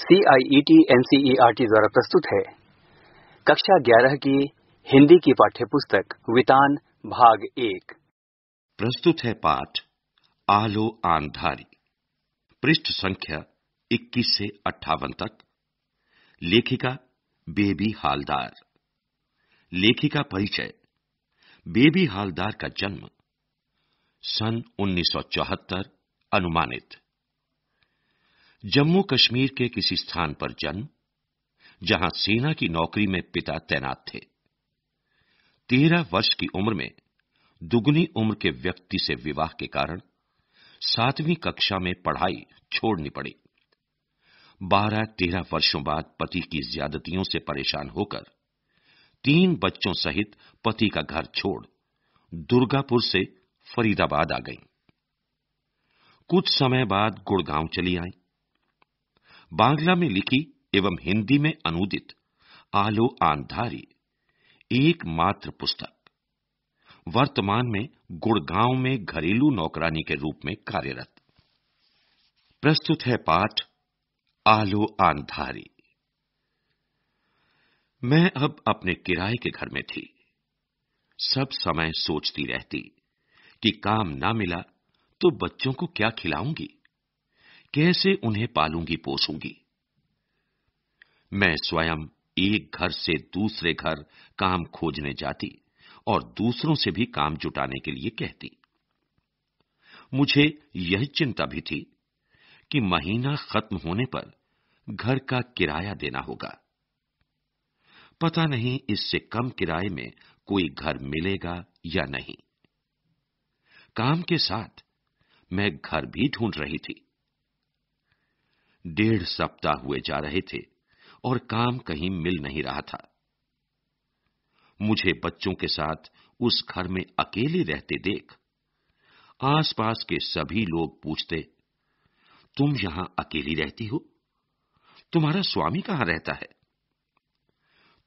CIET NCERT e e द्वारा प्रस्तुत है कक्षा 11 की हिंदी की पाठ्यपुस्तक वितान भाग एक प्रस्तुत है पाठ आलो आंधारी पृष्ठ संख्या 21 से अट्ठावन तक लेखिका बेबी हालदार लेखिका परिचय बेबी हालदार का जन्म सन 1974 अनुमानित जम्मू कश्मीर के किसी स्थान पर जन्म जहां सेना की नौकरी में पिता तैनात थे तेरह वर्ष की उम्र में दुगनी उम्र के व्यक्ति से विवाह के कारण सातवीं कक्षा में पढ़ाई छोड़नी पड़ी बारह तेरह वर्षों बाद पति की ज्यादतियों से परेशान होकर तीन बच्चों सहित पति का घर छोड़ दुर्गापुर से फरीदाबाद आ गईं। कुछ समय बाद गुड़गांव चली आईं। बांग्ला में लिखी एवं हिंदी में अनूदित आलो आंधारी एकमात्र पुस्तक वर्तमान में गुड़गांव में घरेलू नौकरानी के रूप में कार्यरत प्रस्तुत है पाठ आलो आंधारी मैं अब अपने किराए के घर में थी सब समय सोचती रहती कि काम ना मिला तो बच्चों को क्या खिलाऊंगी कैसे उन्हें पालूंगी पोसूंगी मैं स्वयं एक घर से दूसरे घर काम खोजने जाती और दूसरों से भी काम जुटाने के लिए कहती मुझे यह चिंता भी थी कि महीना खत्म होने पर घर का किराया देना होगा पता नहीं इससे कम किराए में कोई घर मिलेगा या नहीं काम के साथ मैं घर भी ढूंढ रही थी डेढ़ सप्ताह हुए जा रहे थे और काम कहीं मिल नहीं रहा था मुझे बच्चों के साथ उस घर में अकेले रहते देख आसपास के सभी लोग पूछते तुम यहां अकेली रहती हो तुम्हारा स्वामी कहां रहता है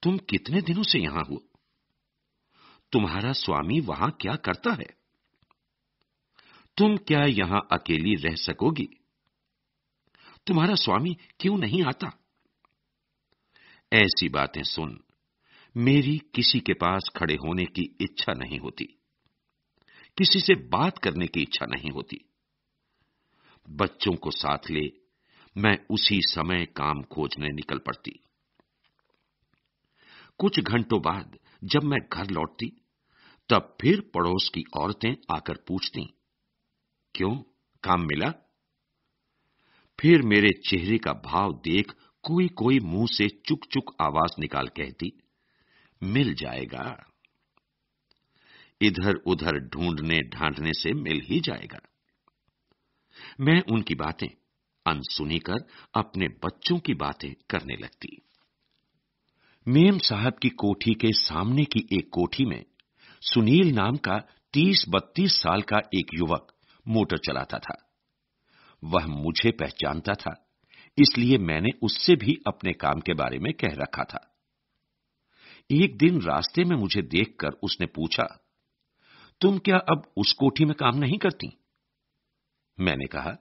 तुम कितने दिनों से यहां हो तुम्हारा स्वामी वहां क्या करता है तुम क्या यहां अकेली रह सकोगी तुम्हारा स्वामी क्यों नहीं आता ऐसी बातें सुन मेरी किसी के पास खड़े होने की इच्छा नहीं होती किसी से बात करने की इच्छा नहीं होती बच्चों को साथ ले मैं उसी समय काम खोजने निकल पड़ती कुछ घंटों बाद जब मैं घर लौटती तब फिर पड़ोस की औरतें आकर पूछती क्यों काम मिला फिर मेरे चेहरे का भाव देख कोई कोई मुंह से चुक चुक आवाज निकाल कहती मिल जाएगा इधर उधर ढूंढने ढांढने से मिल ही जाएगा मैं उनकी बातें अनसुनी कर अपने बच्चों की बातें करने लगती मेम साहब की कोठी के सामने की एक कोठी में सुनील नाम का तीस बत्तीस साल का एक युवक मोटर चलाता था वह मुझे पहचानता था इसलिए मैंने उससे भी अपने काम के बारे में कह रखा था एक दिन रास्ते में मुझे देखकर उसने पूछा तुम क्या अब उस कोठी में काम नहीं करती मैंने कहा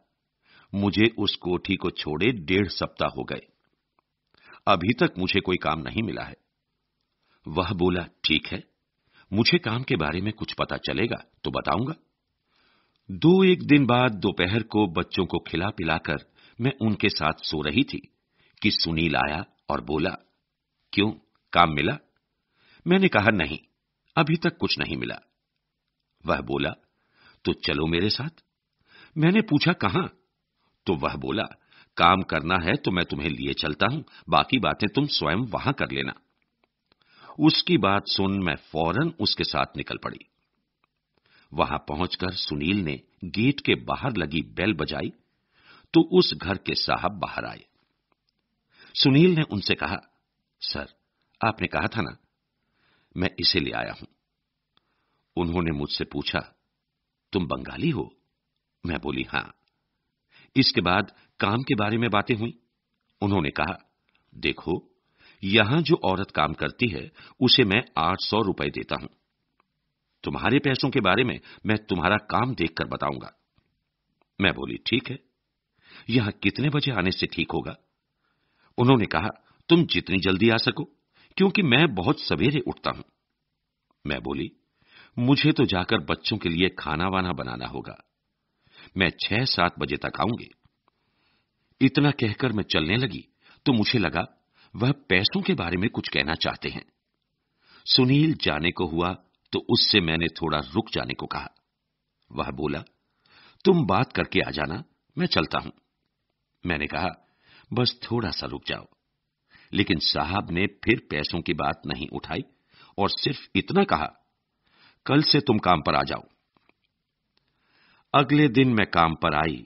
मुझे उस कोठी को छोड़े डेढ़ सप्ताह हो गए अभी तक मुझे कोई काम नहीं मिला है वह बोला ठीक है मुझे काम के बारे में कुछ पता चलेगा तो बताऊंगा दो एक दिन बाद दोपहर को बच्चों को खिला पिलाकर मैं उनके साथ सो रही थी कि सुनील आया और बोला क्यों काम मिला मैंने कहा नहीं अभी तक कुछ नहीं मिला वह बोला तो चलो मेरे साथ मैंने पूछा कहां तो वह बोला काम करना है तो मैं तुम्हें लिए चलता हूं बाकी बातें तुम स्वयं वहां कर लेना उसकी बात सुन मैं फौरन उसके साथ निकल पड़ी वहां पहुंचकर सुनील ने गेट के बाहर लगी बेल बजाई तो उस घर के साहब बाहर आए सुनील ने उनसे कहा सर आपने कहा था ना मैं इसे ले आया हूं उन्होंने मुझसे पूछा तुम बंगाली हो मैं बोली हां इसके बाद काम के बारे में बातें हुई उन्होंने कहा देखो यहां जो औरत काम करती है उसे मैं आठ सौ रुपए देता हूं तुम्हारे पैसों के बारे में मैं तुम्हारा काम देखकर बताऊंगा मैं बोली ठीक है यहां कितने बजे आने से ठीक होगा उन्होंने कहा तुम जितनी जल्दी आ सको क्योंकि मैं बहुत सवेरे उठता हूं मैं बोली मुझे तो जाकर बच्चों के लिए खाना वाना बनाना होगा मैं छह सात बजे तक आऊंगी इतना कहकर मैं चलने लगी तो मुझे लगा वह पैसों के बारे में कुछ कहना चाहते हैं सुनील जाने को हुआ तो उससे मैंने थोड़ा रुक जाने को कहा वह बोला तुम बात करके आ जाना मैं चलता हूं मैंने कहा बस थोड़ा सा रुक जाओ लेकिन साहब ने फिर पैसों की बात नहीं उठाई और सिर्फ इतना कहा कल से तुम काम पर आ जाओ अगले दिन मैं काम पर आई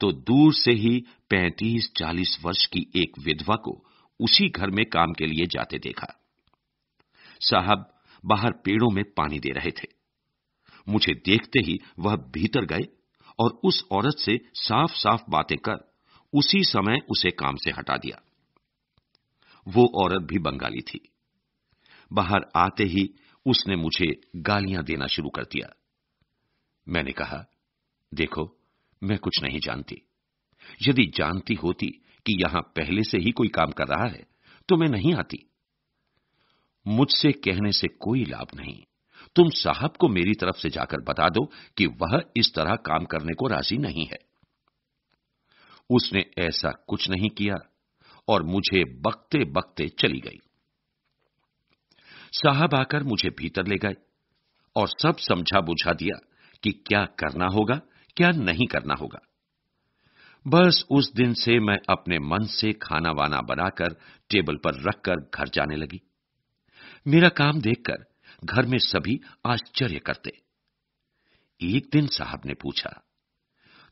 तो दूर से ही पैंतीस चालीस वर्ष की एक विधवा को उसी घर में काम के लिए जाते देखा साहब बाहर पेड़ों में पानी दे रहे थे मुझे देखते ही वह भीतर गए और उस औरत से साफ साफ बातें कर उसी समय उसे काम से हटा दिया वो औरत भी बंगाली थी बाहर आते ही उसने मुझे गालियां देना शुरू कर दिया मैंने कहा देखो मैं कुछ नहीं जानती यदि जानती होती कि यहां पहले से ही कोई काम कर रहा है तो मैं नहीं आती मुझसे कहने से कोई लाभ नहीं तुम साहब को मेरी तरफ से जाकर बता दो कि वह इस तरह काम करने को राजी नहीं है उसने ऐसा कुछ नहीं किया और मुझे बकते बकते चली गई साहब आकर मुझे भीतर ले गए और सब समझा बुझा दिया कि क्या करना होगा क्या नहीं करना होगा बस उस दिन से मैं अपने मन से खाना वाना बनाकर टेबल पर रखकर घर जाने लगी मेरा काम देखकर घर में सभी आश्चर्य करते एक दिन साहब ने पूछा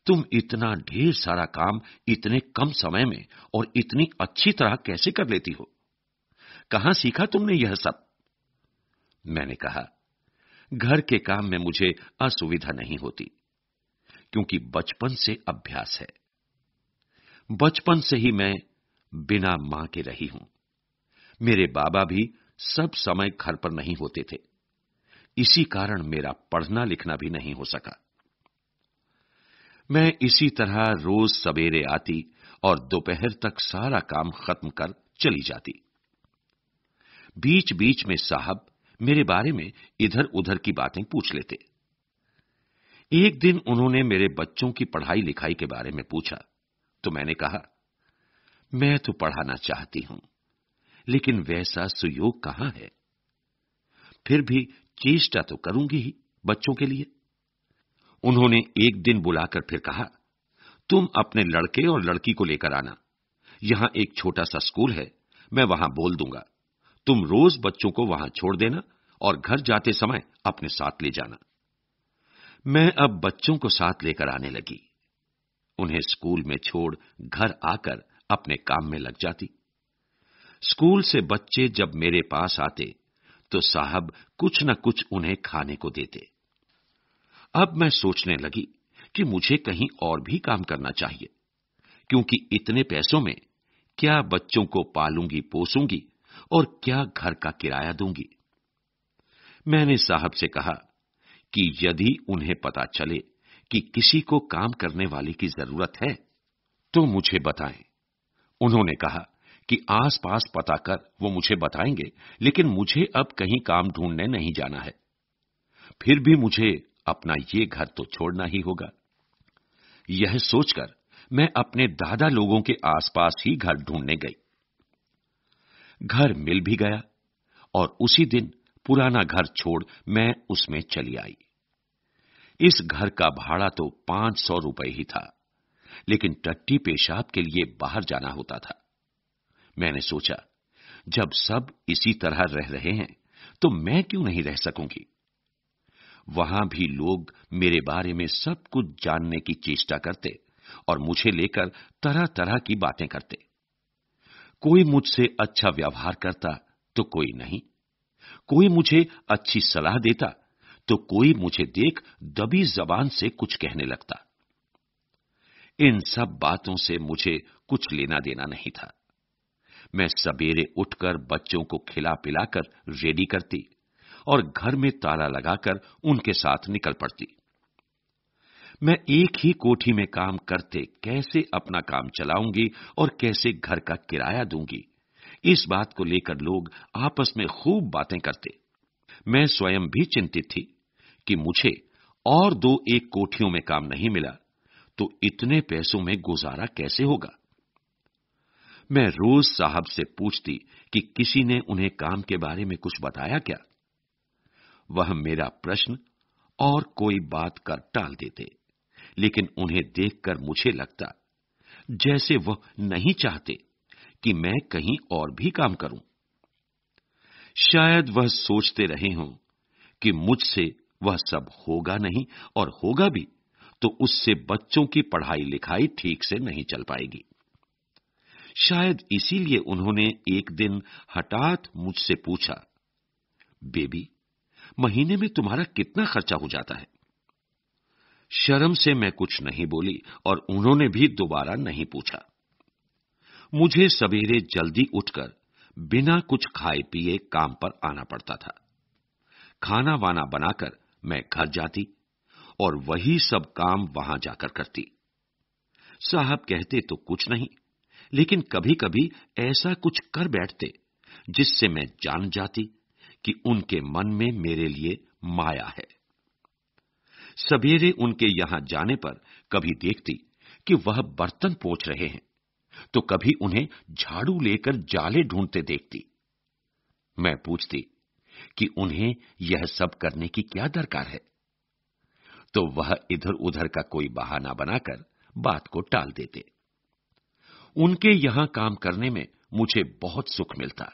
तुम इतना ढेर सारा काम इतने कम समय में और इतनी अच्छी तरह कैसे कर लेती हो कहां सीखा तुमने यह सब मैंने कहा घर के काम में मुझे असुविधा नहीं होती क्योंकि बचपन से अभ्यास है बचपन से ही मैं बिना मां के रही हूं मेरे बाबा भी सब समय घर पर नहीं होते थे इसी कारण मेरा पढ़ना लिखना भी नहीं हो सका मैं इसी तरह रोज सवेरे आती और दोपहर तक सारा काम खत्म कर चली जाती बीच बीच में साहब मेरे बारे में इधर उधर की बातें पूछ लेते एक दिन उन्होंने मेरे बच्चों की पढ़ाई लिखाई के बारे में पूछा तो मैंने कहा मैं तो पढ़ाना चाहती हूं लेकिन वैसा सुयोग कहां है फिर भी चेष्टा तो करूंगी ही बच्चों के लिए उन्होंने एक दिन बुलाकर फिर कहा तुम अपने लड़के और लड़की को लेकर आना यहां एक छोटा सा स्कूल है मैं वहां बोल दूंगा तुम रोज बच्चों को वहां छोड़ देना और घर जाते समय अपने साथ ले जाना मैं अब बच्चों को साथ लेकर आने लगी उन्हें स्कूल में छोड़ घर आकर अपने काम में लग जाती स्कूल से बच्चे जब मेरे पास आते तो साहब कुछ न कुछ उन्हें खाने को देते अब मैं सोचने लगी कि मुझे कहीं और भी काम करना चाहिए क्योंकि इतने पैसों में क्या बच्चों को पालूंगी पोसूंगी और क्या घर का किराया दूंगी मैंने साहब से कहा कि यदि उन्हें पता चले कि किसी को काम करने वाले की जरूरत है तो मुझे बताएं उन्होंने कहा कि आसपास पता कर वो मुझे बताएंगे लेकिन मुझे अब कहीं काम ढूंढने नहीं जाना है फिर भी मुझे अपना ये घर तो छोड़ना ही होगा यह सोचकर मैं अपने दादा लोगों के आसपास ही घर ढूंढने गई घर मिल भी गया और उसी दिन पुराना घर छोड़ मैं उसमें चली आई इस घर का भाड़ा तो पांच सौ रुपए ही था लेकिन टट्टी पेशाब के लिए बाहर जाना होता था मैंने सोचा जब सब इसी तरह रह रहे हैं तो मैं क्यों नहीं रह सकूंगी वहां भी लोग मेरे बारे में सब कुछ जानने की चेष्टा करते और मुझे लेकर तरह तरह की बातें करते कोई मुझसे अच्छा व्यवहार करता तो कोई नहीं कोई मुझे अच्छी सलाह देता तो कोई मुझे देख दबी जबान से कुछ कहने लगता इन सब बातों से मुझे कुछ लेना देना नहीं था मैं सवेरे उठकर बच्चों को खिला पिलाकर रेडी करती और घर में ताला लगाकर उनके साथ निकल पड़ती मैं एक ही कोठी में काम करते कैसे अपना काम चलाऊंगी और कैसे घर का किराया दूंगी इस बात को लेकर लोग आपस में खूब बातें करते मैं स्वयं भी चिंतित थी कि मुझे और दो एक कोठियों में काम नहीं मिला तो इतने पैसों में गुजारा कैसे होगा मैं रोज साहब से पूछती कि किसी ने उन्हें काम के बारे में कुछ बताया क्या वह मेरा प्रश्न और कोई बात कर टाल देते लेकिन उन्हें देखकर मुझे लगता जैसे वह नहीं चाहते कि मैं कहीं और भी काम करूं शायद वह सोचते रहे हों कि मुझसे वह सब होगा नहीं और होगा भी तो उससे बच्चों की पढ़ाई लिखाई ठीक से नहीं चल पाएगी शायद इसीलिए उन्होंने एक दिन हठात मुझसे पूछा बेबी महीने में तुम्हारा कितना खर्चा हो जाता है शर्म से मैं कुछ नहीं बोली और उन्होंने भी दोबारा नहीं पूछा मुझे सवेरे जल्दी उठकर बिना कुछ खाए पिए काम पर आना पड़ता था खाना वाना बनाकर मैं घर जाती और वही सब काम वहां जाकर करती साहब कहते तो कुछ नहीं लेकिन कभी कभी ऐसा कुछ कर बैठते जिससे मैं जान जाती कि उनके मन में मेरे लिए माया है सवेरे उनके यहां जाने पर कभी देखती कि वह बर्तन पोछ रहे हैं तो कभी उन्हें झाड़ू लेकर जाले ढूंढते देखती मैं पूछती कि उन्हें यह सब करने की क्या दरकार है तो वह इधर उधर का कोई बहाना बनाकर बात को टाल देते उनके यहां काम करने में मुझे बहुत सुख मिलता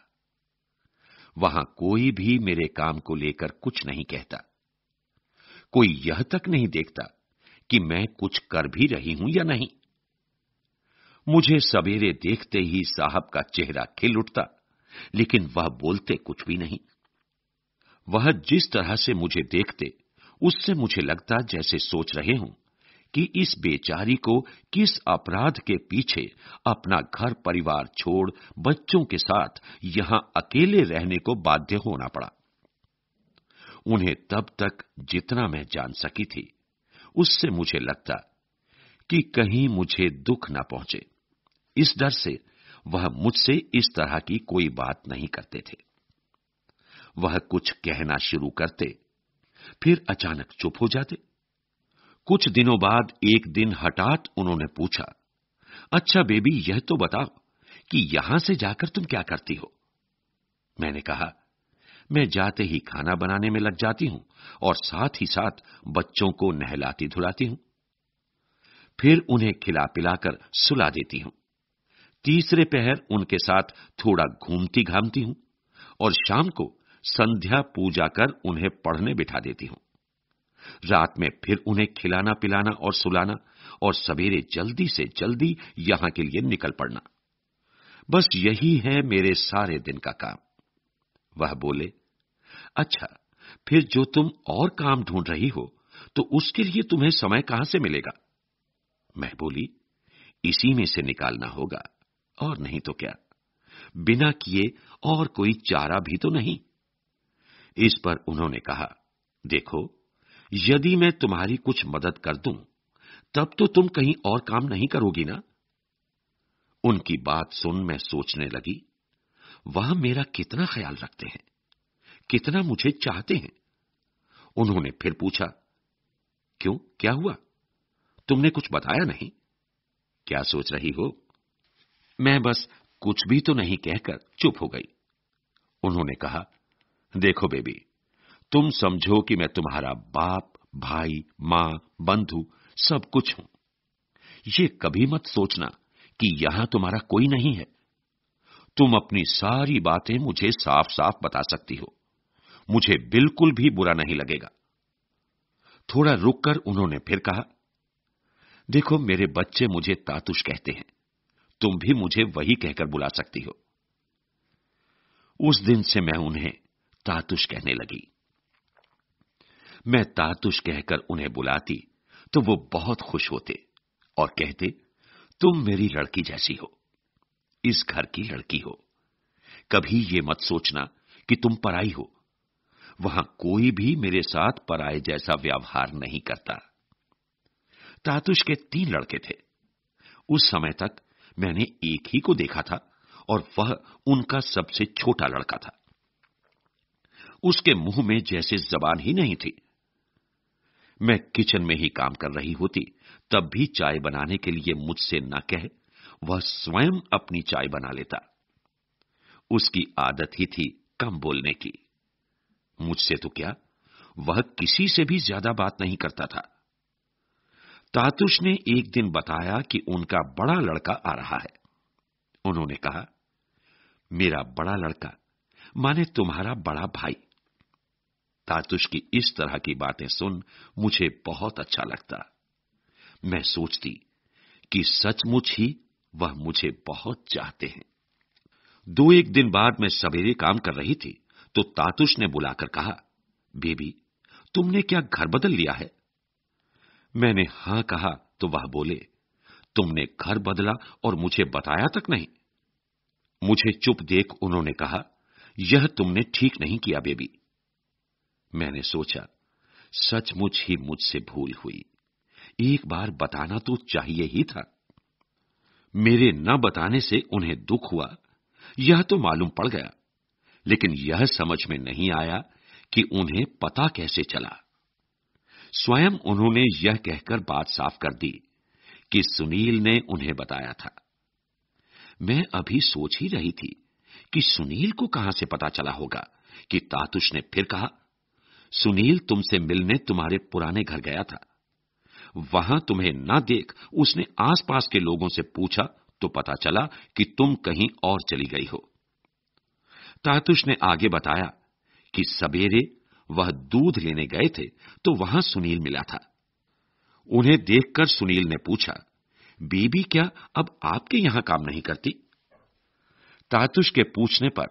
वहां कोई भी मेरे काम को लेकर कुछ नहीं कहता कोई यह तक नहीं देखता कि मैं कुछ कर भी रही हूं या नहीं मुझे सवेरे देखते ही साहब का चेहरा खिल उठता लेकिन वह बोलते कुछ भी नहीं वह जिस तरह से मुझे देखते उससे मुझे लगता जैसे सोच रहे हूं कि इस बेचारी को किस अपराध के पीछे अपना घर परिवार छोड़ बच्चों के साथ यहां अकेले रहने को बाध्य होना पड़ा उन्हें तब तक जितना मैं जान सकी थी उससे मुझे लगता कि कहीं मुझे दुख न पहुंचे इस डर से वह मुझसे इस तरह की कोई बात नहीं करते थे वह कुछ कहना शुरू करते फिर अचानक चुप हो जाते कुछ दिनों बाद एक दिन हटात उन्होंने पूछा अच्छा बेबी यह तो बताओ कि यहां से जाकर तुम क्या करती हो मैंने कहा मैं जाते ही खाना बनाने में लग जाती हूं और साथ ही साथ बच्चों को नहलाती धुलाती हूं फिर उन्हें खिला पिलाकर सुला देती हूं तीसरे पहर उनके साथ थोड़ा घूमती घामती हूं और शाम को संध्या पूजा कर उन्हें पढ़ने बिठा देती हूं रात में फिर उन्हें खिलाना पिलाना और सुलाना और सवेरे जल्दी से जल्दी यहां के लिए निकल पड़ना बस यही है मेरे सारे दिन का काम वह बोले अच्छा फिर जो तुम और काम ढूंढ रही हो तो उसके लिए तुम्हें समय कहां से मिलेगा मैं बोली इसी में से निकालना होगा और नहीं तो क्या बिना किए और कोई चारा भी तो नहीं इस पर उन्होंने कहा देखो यदि मैं तुम्हारी कुछ मदद कर दूं तब तो तुम कहीं और काम नहीं करोगी ना उनकी बात सुन मैं सोचने लगी वह मेरा कितना ख्याल रखते हैं कितना मुझे चाहते हैं उन्होंने फिर पूछा क्यों क्या हुआ तुमने कुछ बताया नहीं क्या सोच रही हो मैं बस कुछ भी तो नहीं कहकर चुप हो गई उन्होंने कहा देखो बेबी तुम समझो कि मैं तुम्हारा बाप भाई मां बंधु सब कुछ हूं ये कभी मत सोचना कि यहां तुम्हारा कोई नहीं है तुम अपनी सारी बातें मुझे साफ साफ बता सकती हो मुझे बिल्कुल भी बुरा नहीं लगेगा थोड़ा रुककर उन्होंने फिर कहा देखो मेरे बच्चे मुझे तातुष कहते हैं तुम भी मुझे वही कहकर बुला सकती हो उस दिन से मैं उन्हें तातुष कहने लगी मैं तातुश कहकर उन्हें बुलाती तो वो बहुत खुश होते और कहते तुम मेरी लड़की जैसी हो इस घर की लड़की हो कभी ये मत सोचना कि तुम पराई हो वहां कोई भी मेरे साथ पराए जैसा व्यवहार नहीं करता तातुश के तीन लड़के थे उस समय तक मैंने एक ही को देखा था और वह उनका सबसे छोटा लड़का था उसके मुंह में जैसे जबान ही नहीं थी मैं किचन में ही काम कर रही होती तब भी चाय बनाने के लिए मुझसे न कह वह स्वयं अपनी चाय बना लेता उसकी आदत ही थी कम बोलने की मुझसे तो क्या वह किसी से भी ज्यादा बात नहीं करता था तातुष ने एक दिन बताया कि उनका बड़ा लड़का आ रहा है उन्होंने कहा मेरा बड़ा लड़का माने तुम्हारा बड़ा भाई तातुश की इस तरह की बातें सुन मुझे बहुत अच्छा लगता मैं सोचती कि सचमुच ही वह मुझे बहुत चाहते हैं दो एक दिन बाद मैं सवेरे काम कर रही थी तो तातुश ने बुलाकर कहा बेबी तुमने क्या घर बदल लिया है मैंने हां कहा तो वह बोले तुमने घर बदला और मुझे बताया तक नहीं मुझे चुप देख उन्होंने कहा यह तुमने ठीक नहीं किया बेबी मैंने सोचा सचमुच ही मुझसे भूल हुई एक बार बताना तो चाहिए ही था मेरे न बताने से उन्हें दुख हुआ यह तो मालूम पड़ गया लेकिन यह समझ में नहीं आया कि उन्हें पता कैसे चला स्वयं उन्होंने यह कहकर बात साफ कर दी कि सुनील ने उन्हें बताया था मैं अभी सोच ही रही थी कि सुनील को कहां से पता चला होगा कि तातुष ने फिर कहा सुनील तुमसे मिलने तुम्हारे पुराने घर गया था वहां तुम्हें ना देख उसने आसपास के लोगों से पूछा तो पता चला कि तुम कहीं और चली गई हो तातुष ने आगे बताया कि सवेरे वह दूध लेने गए थे तो वहां सुनील मिला था उन्हें देखकर सुनील ने पूछा बीबी क्या अब आपके यहां काम नहीं करती तातुष के पूछने पर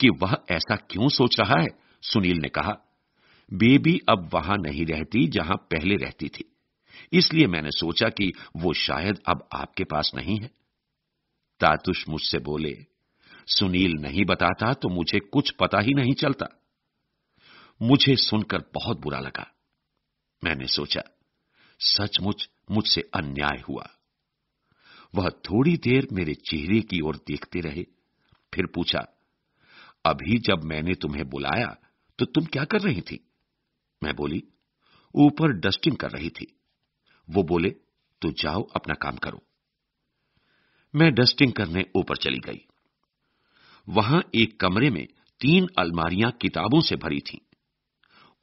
कि वह ऐसा क्यों सोच रहा है सुनील ने कहा बेबी अब वहां नहीं रहती जहां पहले रहती थी इसलिए मैंने सोचा कि वो शायद अब आपके पास नहीं है तातुष मुझसे बोले सुनील नहीं बताता तो मुझे कुछ पता ही नहीं चलता मुझे सुनकर बहुत बुरा लगा मैंने सोचा सचमुच मुझसे अन्याय हुआ वह थोड़ी देर मेरे चेहरे की ओर देखते रहे फिर पूछा अभी जब मैंने तुम्हें बुलाया तो तुम क्या कर रही थी मैं बोली ऊपर डस्टिंग कर रही थी वो बोले तो जाओ अपना काम करो मैं डस्टिंग करने ऊपर चली गई वहां एक कमरे में तीन अलमारियां किताबों से भरी थीं।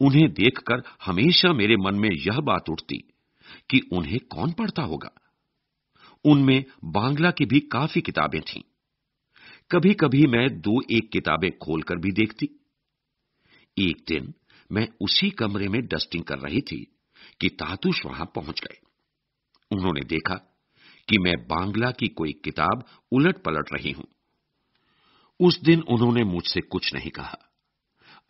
उन्हें देखकर हमेशा मेरे मन में यह बात उठती कि उन्हें कौन पढ़ता होगा उनमें बांग्ला की भी काफी किताबें थीं। कभी कभी मैं दो एक किताबें खोलकर भी देखती एक दिन मैं उसी कमरे में डस्टिंग कर रही थी कि तातुश वहां पहुंच गए उन्होंने देखा कि मैं बांग्ला की कोई किताब उलट पलट रही हूं उस दिन उन्होंने मुझसे कुछ नहीं कहा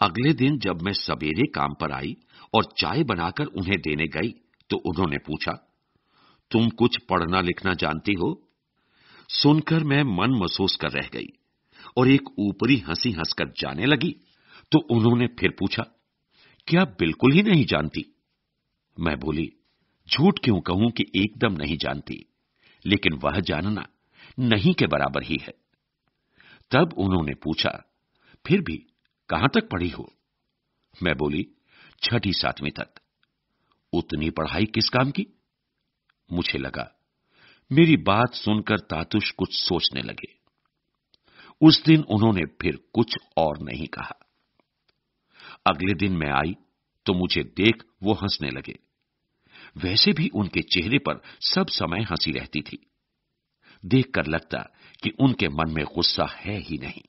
अगले दिन जब मैं सवेरे काम पर आई और चाय बनाकर उन्हें देने गई तो उन्होंने पूछा तुम कुछ पढ़ना लिखना जानती हो सुनकर मैं मन महसूस कर रह गई और एक ऊपरी हंसी हंसकर जाने लगी तो उन्होंने फिर पूछा क्या बिल्कुल ही नहीं जानती मैं बोली झूठ क्यों कहूं कि एकदम नहीं जानती लेकिन वह जानना नहीं के बराबर ही है तब उन्होंने पूछा फिर भी कहां तक पढ़ी हो मैं बोली छठी सातवीं तक उतनी पढ़ाई किस काम की मुझे लगा मेरी बात सुनकर तातुष कुछ सोचने लगे उस दिन उन्होंने फिर कुछ और नहीं कहा अगले दिन मैं आई तो मुझे देख वो हंसने लगे वैसे भी उनके चेहरे पर सब समय हंसी रहती थी देखकर लगता कि उनके मन में गुस्सा है ही नहीं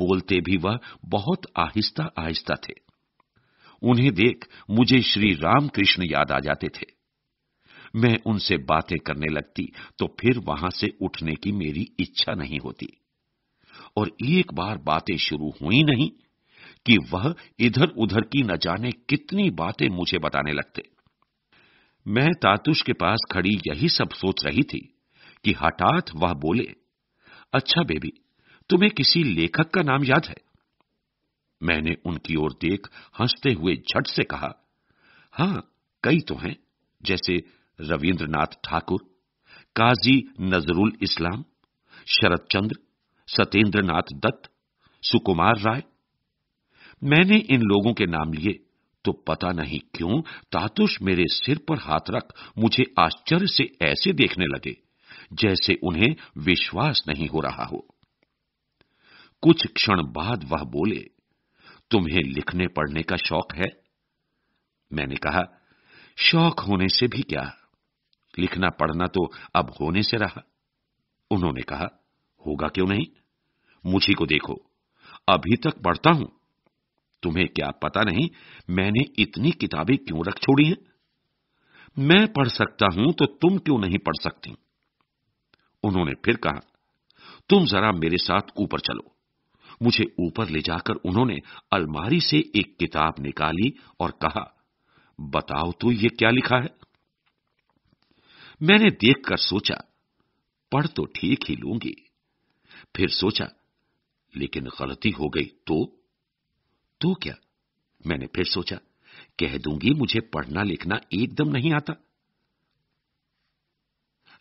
बोलते भी वह बहुत आहिस्ता आहिस्ता थे उन्हें देख मुझे श्री रामकृष्ण याद आ जाते थे मैं उनसे बातें करने लगती तो फिर वहां से उठने की मेरी इच्छा नहीं होती और एक बार बातें शुरू हुई नहीं कि वह इधर उधर की न जाने कितनी बातें मुझे बताने लगते मैं तातुष के पास खड़ी यही सब सोच रही थी कि हठात वह बोले अच्छा बेबी तुम्हें किसी लेखक का नाम याद है मैंने उनकी ओर देख हंसते हुए झट से कहा हां कई तो हैं जैसे रविंद्रनाथ ठाकुर काजी नजरुल इस्लाम शरद चंद्र सत्येंद्र दत्त सुकुमार राय मैंने इन लोगों के नाम लिए तो पता नहीं क्यों तातुष मेरे सिर पर हाथ रख मुझे आश्चर्य से ऐसे देखने लगे जैसे उन्हें विश्वास नहीं हो रहा हो कुछ क्षण बाद वह बोले तुम्हें लिखने पढ़ने का शौक है मैंने कहा शौक होने से भी क्या लिखना पढ़ना तो अब होने से रहा उन्होंने कहा होगा क्यों नहीं मुझी को देखो अभी तक पढ़ता हूं तुम्हें क्या पता नहीं मैंने इतनी किताबें क्यों रख छोड़ी हैं मैं पढ़ सकता हूं तो तुम क्यों नहीं पढ़ सकती उन्होंने फिर कहा तुम जरा मेरे साथ ऊपर चलो मुझे ऊपर ले जाकर उन्होंने अलमारी से एक किताब निकाली और कहा बताओ तो ये क्या लिखा है मैंने देखकर सोचा पढ़ तो ठीक ही लूंगी फिर सोचा लेकिन गलती हो गई तो तो क्या मैंने फिर सोचा कह दूंगी मुझे पढ़ना लिखना एकदम नहीं आता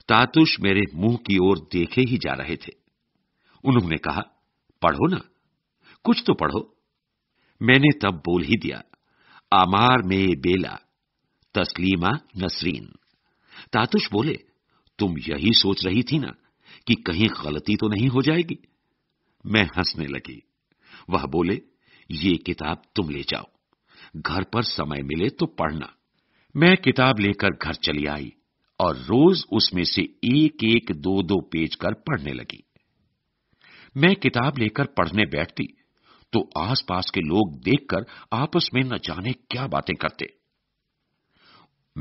तातुष मेरे मुंह की ओर देखे ही जा रहे थे उन्होंने कहा पढ़ो ना कुछ तो पढ़ो मैंने तब बोल ही दिया आमार में बेला तस्लीमा नसरीन तातुष बोले तुम यही सोच रही थी ना कि कहीं गलती तो नहीं हो जाएगी मैं हंसने लगी वह बोले ये किताब तुम ले जाओ घर पर समय मिले तो पढ़ना मैं किताब लेकर घर चली आई और रोज उसमें से एक एक दो दो पेज कर पढ़ने लगी मैं किताब लेकर पढ़ने बैठती तो आसपास के लोग देखकर आपस में न जाने क्या बातें करते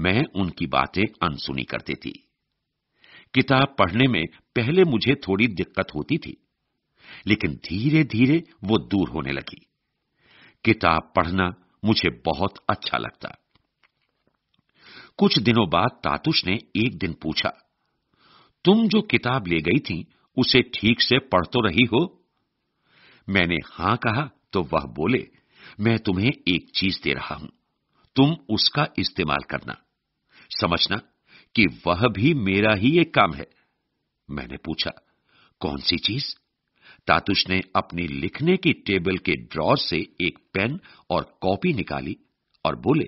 मैं उनकी बातें अनसुनी करती थी किताब पढ़ने में पहले मुझे थोड़ी दिक्कत होती थी लेकिन धीरे धीरे वो दूर होने लगी किताब पढ़ना मुझे बहुत अच्छा लगता कुछ दिनों बाद तातुष ने एक दिन पूछा तुम जो किताब ले गई थी उसे ठीक से पढ़ तो रही हो मैंने हां कहा तो वह बोले मैं तुम्हें एक चीज दे रहा हूं तुम उसका इस्तेमाल करना समझना कि वह भी मेरा ही एक काम है मैंने पूछा कौन सी चीज तातुष ने अपनी लिखने की टेबल के ड्रॉर से एक पेन और कॉपी निकाली और बोले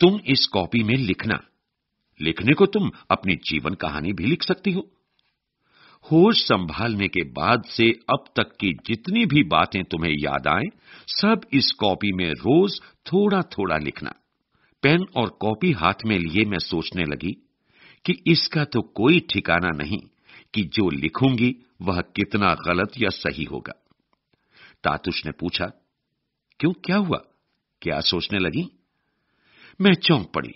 तुम इस कॉपी में लिखना लिखने को तुम अपनी जीवन कहानी भी लिख सकती हो होश संभालने के बाद से अब तक की जितनी भी बातें तुम्हें याद आए सब इस कॉपी में रोज थोड़ा थोड़ा लिखना पेन और कॉपी हाथ में लिए मैं सोचने लगी कि इसका तो कोई ठिकाना नहीं कि जो लिखूंगी वह कितना गलत या सही होगा तातुष ने पूछा क्यों क्या हुआ क्या सोचने लगी मैं चौंक पड़ी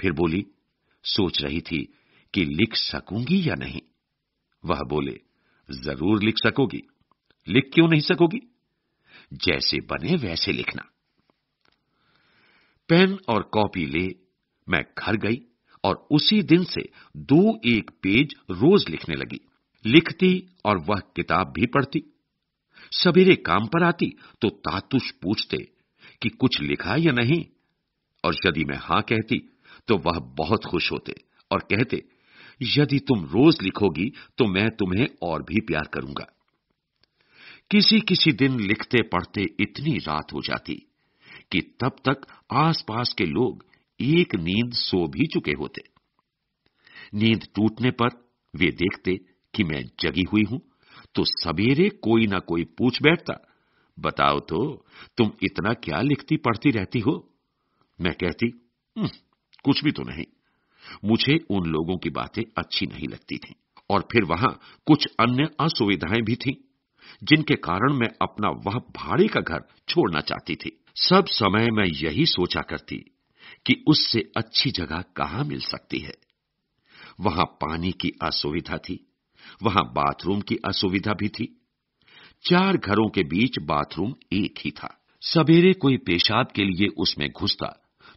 फिर बोली सोच रही थी कि लिख सकूंगी या नहीं वह बोले जरूर लिख सकोगी लिख क्यों नहीं सकोगी जैसे बने वैसे लिखना पेन और कॉपी ले मैं घर गई और उसी दिन से दो एक पेज रोज लिखने लगी लिखती और वह किताब भी पढ़ती सवेरे काम पर आती तो तातुस पूछते कि कुछ लिखा या नहीं और यदि मैं हां कहती तो वह बहुत खुश होते और कहते यदि तुम रोज लिखोगी तो मैं तुम्हें और भी प्यार करूंगा किसी किसी दिन लिखते पढ़ते इतनी रात हो जाती कि तब तक आसपास के लोग एक नींद सो भी चुके होते नींद टूटने पर वे देखते कि मैं जगी हुई हूं तो सवेरे कोई ना कोई पूछ बैठता बताओ तो तुम इतना क्या लिखती पढ़ती रहती हो मैं कहती हम्म, कुछ भी तो नहीं मुझे उन लोगों की बातें अच्छी नहीं लगती थी और फिर वहां कुछ अन्य असुविधाएं भी थीं जिनके कारण मैं अपना वह भाड़े का घर छोड़ना चाहती थी सब समय मैं यही सोचा करती कि उससे अच्छी जगह कहां मिल सकती है वहां पानी की असुविधा थी वहां बाथरूम की असुविधा भी थी चार घरों के बीच बाथरूम एक ही था सवेरे कोई पेशाब के लिए उसमें घुसता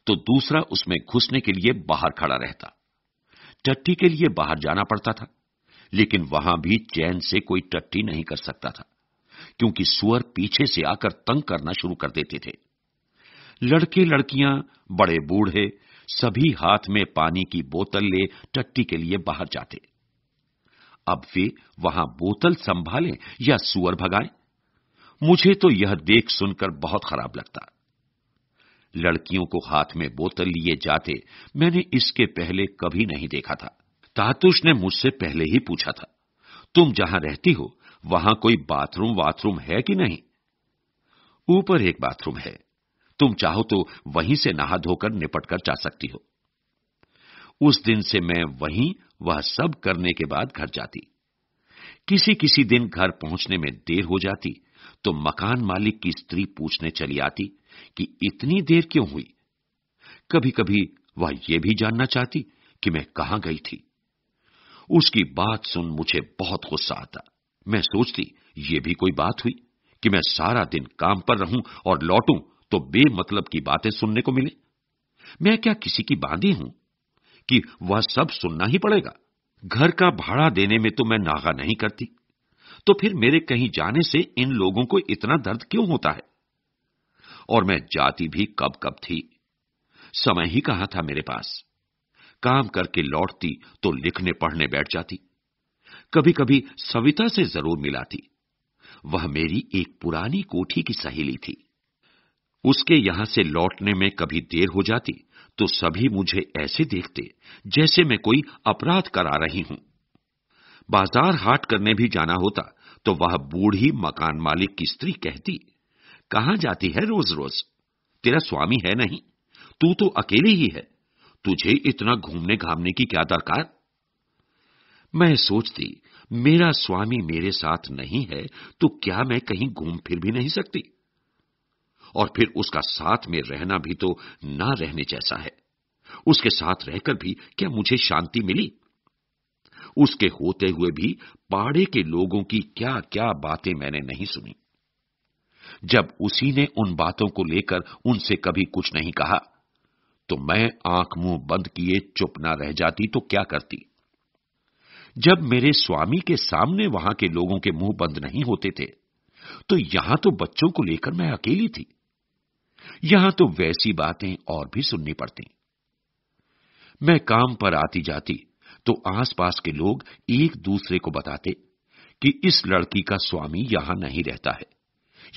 तो दूसरा उसमें घुसने के लिए बाहर खड़ा रहता टट्टी के लिए बाहर जाना पड़ता था लेकिन वहां भी चैन से कोई टट्टी नहीं कर सकता था क्योंकि सुअर पीछे से आकर तंग करना शुरू कर देते थे लड़के लड़कियां बड़े बूढ़े सभी हाथ में पानी की बोतल ले टट्टी के लिए बाहर जाते अब वे वहां बोतल संभालें या सुअर भगाएं मुझे तो यह देख सुनकर बहुत खराब लगता लड़कियों को हाथ में बोतल लिए जाते मैंने इसके पहले कभी नहीं देखा था तातुष ने मुझसे पहले ही पूछा था तुम जहां रहती हो वहां कोई बाथरूम वाथरूम है कि नहीं ऊपर एक बाथरूम है तुम चाहो तो वहीं से नहा धोकर निपट कर जा सकती हो उस दिन से मैं वहीं वह सब करने के बाद घर जाती किसी किसी दिन घर पहुंचने में देर हो जाती तो मकान मालिक की स्त्री पूछने चली आती कि इतनी देर क्यों हुई कभी कभी वह यह भी जानना चाहती कि मैं कहां गई थी उसकी बात सुन मुझे बहुत गुस्सा आता मैं सोचती यह भी कोई बात हुई कि मैं सारा दिन काम पर रहूं और लौटूं तो बेमतलब की बातें सुनने को मिले मैं क्या किसी की बांधी हूं कि वह सब सुनना ही पड़ेगा घर का भाड़ा देने में तो मैं नागा नहीं करती तो फिर मेरे कहीं जाने से इन लोगों को इतना दर्द क्यों होता है और मैं जाती भी कब कब थी समय ही कहा था मेरे पास काम करके लौटती तो लिखने पढ़ने बैठ जाती कभी कभी सविता से जरूर मिलाती वह मेरी एक पुरानी कोठी की सहेली थी उसके यहां से लौटने में कभी देर हो जाती तो सभी मुझे ऐसे देखते जैसे मैं कोई अपराध करा रही हूं बाजार हाट करने भी जाना होता तो वह बूढ़ी मकान मालिक की स्त्री कहती कहा जाती है रोज रोज तेरा स्वामी है नहीं तू तो अकेले ही है तुझे इतना घूमने घामने की क्या दरकार मैं सोचती मेरा स्वामी मेरे साथ नहीं है तो क्या मैं कहीं घूम फिर भी नहीं सकती और फिर उसका साथ में रहना भी तो ना रहने जैसा है उसके साथ रहकर भी क्या मुझे शांति मिली उसके होते हुए भी पाड़े के लोगों की क्या क्या बातें मैंने नहीं सुनी जब उसी ने उन बातों को लेकर उनसे कभी कुछ नहीं कहा तो मैं आंख मुंह बंद किए चुप ना रह जाती तो क्या करती जब मेरे स्वामी के सामने वहां के लोगों के मुंह बंद नहीं होते थे तो यहां तो बच्चों को लेकर मैं अकेली थी यहां तो वैसी बातें और भी सुननी पड़ती मैं काम पर आती जाती तो आसपास के लोग एक दूसरे को बताते कि इस लड़की का स्वामी यहां नहीं रहता है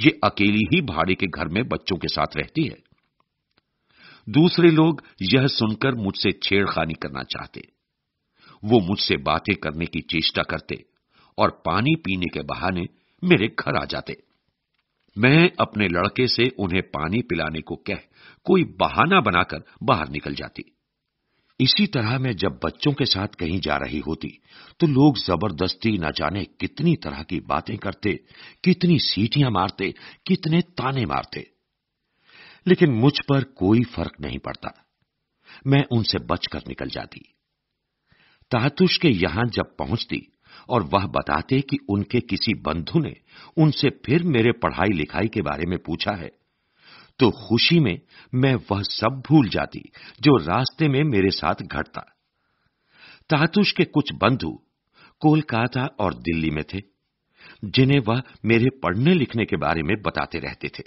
ये अकेली ही भाड़े के घर में बच्चों के साथ रहती है दूसरे लोग यह सुनकर मुझसे छेड़खानी करना चाहते वो मुझसे बातें करने की चेष्टा करते और पानी पीने के बहाने मेरे घर आ जाते मैं अपने लड़के से उन्हें पानी पिलाने को कह कोई बहाना बनाकर बाहर निकल जाती इसी तरह मैं जब बच्चों के साथ कहीं जा रही होती तो लोग जबरदस्ती न जाने कितनी तरह की बातें करते कितनी सीटियां मारते कितने ताने मारते लेकिन मुझ पर कोई फर्क नहीं पड़ता मैं उनसे बचकर निकल जाती तातुष के यहां जब पहुंचती और वह बताते कि उनके किसी बंधु ने उनसे फिर मेरे पढ़ाई लिखाई के बारे में पूछा है तो खुशी में मैं वह सब भूल जाती जो रास्ते में मेरे साथ घटता तातुष के कुछ बंधु कोलकाता और दिल्ली में थे जिन्हें वह मेरे पढ़ने लिखने के बारे में बताते रहते थे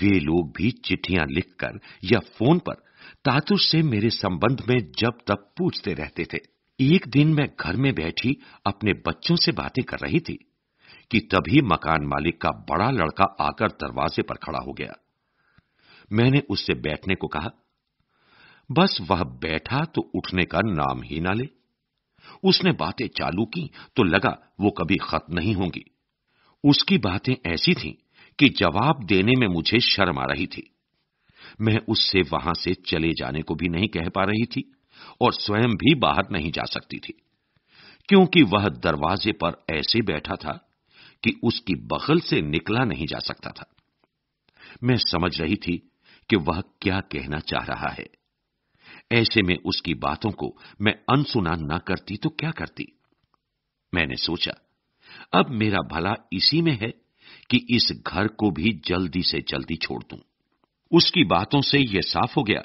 वे लोग भी चिट्ठियां लिखकर या फोन पर तातुष से मेरे संबंध में जब तब पूछते रहते थे एक दिन मैं घर में बैठी अपने बच्चों से बातें कर रही थी कि तभी मकान मालिक का बड़ा लड़का आकर दरवाजे पर खड़ा हो गया मैंने उससे बैठने को कहा बस वह बैठा तो उठने का नाम ही ना ले उसने बातें चालू की तो लगा वो कभी खत्म नहीं होंगी उसकी बातें ऐसी थीं कि जवाब देने में मुझे शर्म आ रही थी मैं उससे वहां से चले जाने को भी नहीं कह पा रही थी और स्वयं भी बाहर नहीं जा सकती थी क्योंकि वह दरवाजे पर ऐसे बैठा था कि उसकी बगल से निकला नहीं जा सकता था मैं समझ रही थी कि वह क्या कहना चाह रहा है ऐसे में उसकी बातों को मैं अनसुना ना करती तो क्या करती मैंने सोचा अब मेरा भला इसी में है कि इस घर को भी जल्दी से जल्दी छोड़ दूं। उसकी बातों से यह साफ हो गया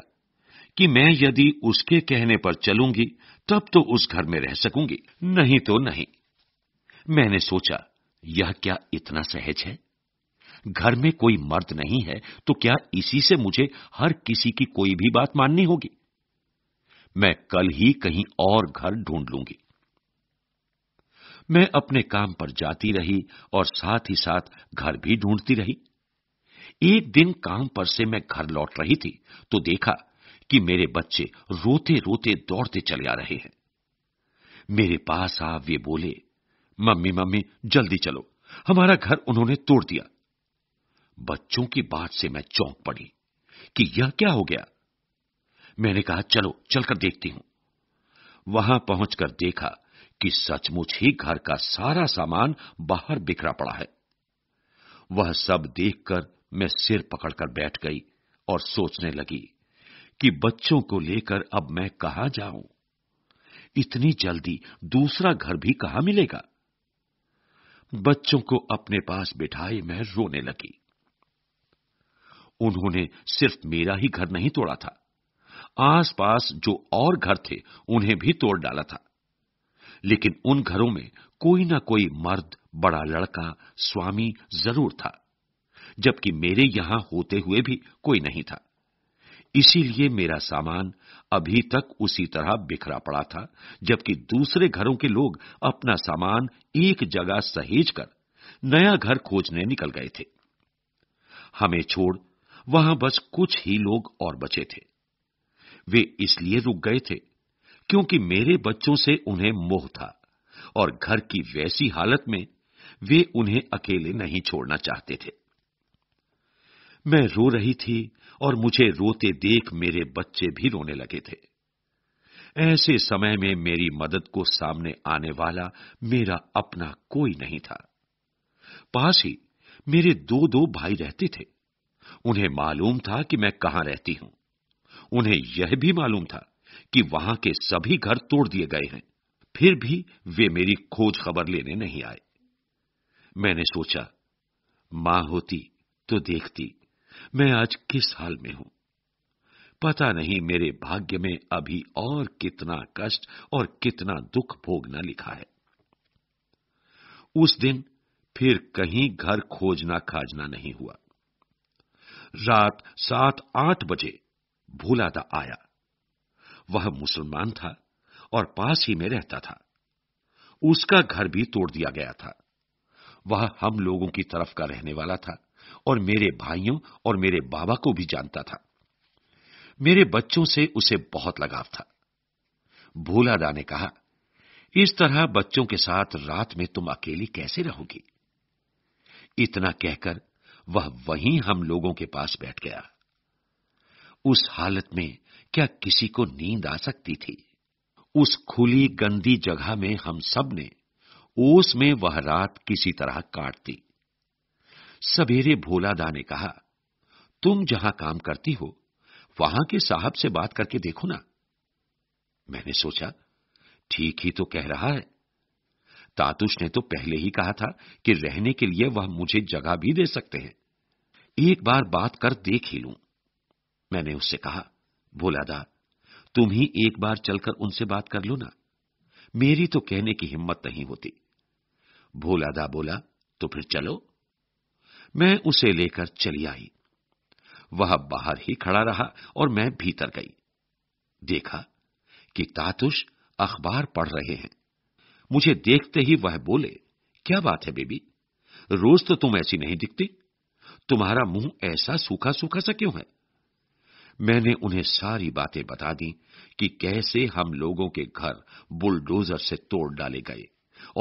कि मैं यदि उसके कहने पर चलूंगी तब तो उस घर में रह सकूंगी नहीं तो नहीं मैंने सोचा यह क्या इतना सहज है घर में कोई मर्द नहीं है तो क्या इसी से मुझे हर किसी की कोई भी बात माननी होगी मैं कल ही कहीं और घर ढूंढ लूंगी मैं अपने काम पर जाती रही और साथ ही साथ घर भी ढूंढती रही एक दिन काम पर से मैं घर लौट रही थी तो देखा कि मेरे बच्चे रोते रोते दौड़ते चले आ रहे हैं मेरे पास आ वे बोले मम्मी मम्मी जल्दी चलो हमारा घर उन्होंने तोड़ दिया बच्चों की बात से मैं चौंक पड़ी कि यह क्या हो गया मैंने कहा चलो चलकर देखती हूं वहां पहुंचकर देखा कि सचमुच ही घर का सारा सामान बाहर बिखरा पड़ा है वह सब देखकर मैं सिर पकड़कर बैठ गई और सोचने लगी कि बच्चों को लेकर अब मैं कहा जाऊं इतनी जल्दी दूसरा घर भी कहा मिलेगा बच्चों को अपने पास बिठाए मैं रोने लगी उन्होंने सिर्फ मेरा ही घर नहीं तोड़ा था आसपास जो और घर थे उन्हें भी तोड़ डाला था लेकिन उन घरों में कोई ना कोई मर्द बड़ा लड़का स्वामी जरूर था जबकि मेरे यहां होते हुए भी कोई नहीं था इसीलिए मेरा सामान अभी तक उसी तरह बिखरा पड़ा था जबकि दूसरे घरों के लोग अपना सामान एक जगह सहेज कर नया घर खोजने निकल गए थे हमें छोड़ वहां बस कुछ ही लोग और बचे थे वे इसलिए रुक गए थे क्योंकि मेरे बच्चों से उन्हें मोह था और घर की वैसी हालत में वे उन्हें अकेले नहीं छोड़ना चाहते थे मैं रो रही थी और मुझे रोते देख मेरे बच्चे भी रोने लगे थे ऐसे समय में मेरी मदद को सामने आने वाला मेरा अपना कोई नहीं था पास ही मेरे दो दो भाई रहते थे उन्हें मालूम था कि मैं कहां रहती हूं उन्हें यह भी मालूम था कि वहां के सभी घर तोड़ दिए गए हैं फिर भी वे मेरी खोज खबर लेने नहीं आए मैंने सोचा मां होती तो देखती मैं आज किस हाल में हूं पता नहीं मेरे भाग्य में अभी और कितना कष्ट और कितना दुख भोगना लिखा है उस दिन फिर कहीं घर खोजना खाजना नहीं हुआ रात सात आठ बजे भूलादा आया वह मुसलमान था और पास ही में रहता था उसका घर भी तोड़ दिया गया था वह हम लोगों की तरफ का रहने वाला था और मेरे भाइयों और मेरे बाबा को भी जानता था मेरे बच्चों से उसे बहुत लगाव था भोलादा ने कहा इस तरह बच्चों के साथ रात में तुम अकेली कैसे रहोगी इतना कहकर वह वहीं हम लोगों के पास बैठ गया उस हालत में क्या किसी को नींद आ सकती थी उस खुली गंदी जगह में हम सब ने ओस में वह रात किसी तरह काट दी सवेरे भोलादा ने कहा तुम जहां काम करती हो वहां के साहब से बात करके देखो ना मैंने सोचा ठीक ही तो कह रहा है तातुष ने तो पहले ही कहा था कि रहने के लिए वह मुझे जगह भी दे सकते हैं एक बार बात कर देख ही लू मैंने उससे कहा भोलादा तुम ही एक बार चलकर उनसे बात कर लो ना मेरी तो कहने की हिम्मत नहीं होती भोलादा बोला तो फिर चलो मैं उसे लेकर चली आई वह बाहर ही खड़ा रहा और मैं भीतर गई देखा कि तातुश अखबार पढ़ रहे हैं मुझे देखते ही वह बोले क्या बात है बेबी रोज तो तुम ऐसी नहीं दिखती तुम्हारा मुंह ऐसा सूखा सूखा सा क्यों है मैंने उन्हें सारी बातें बता दी कि कैसे हम लोगों के घर बुलडोजर से तोड़ डाले गए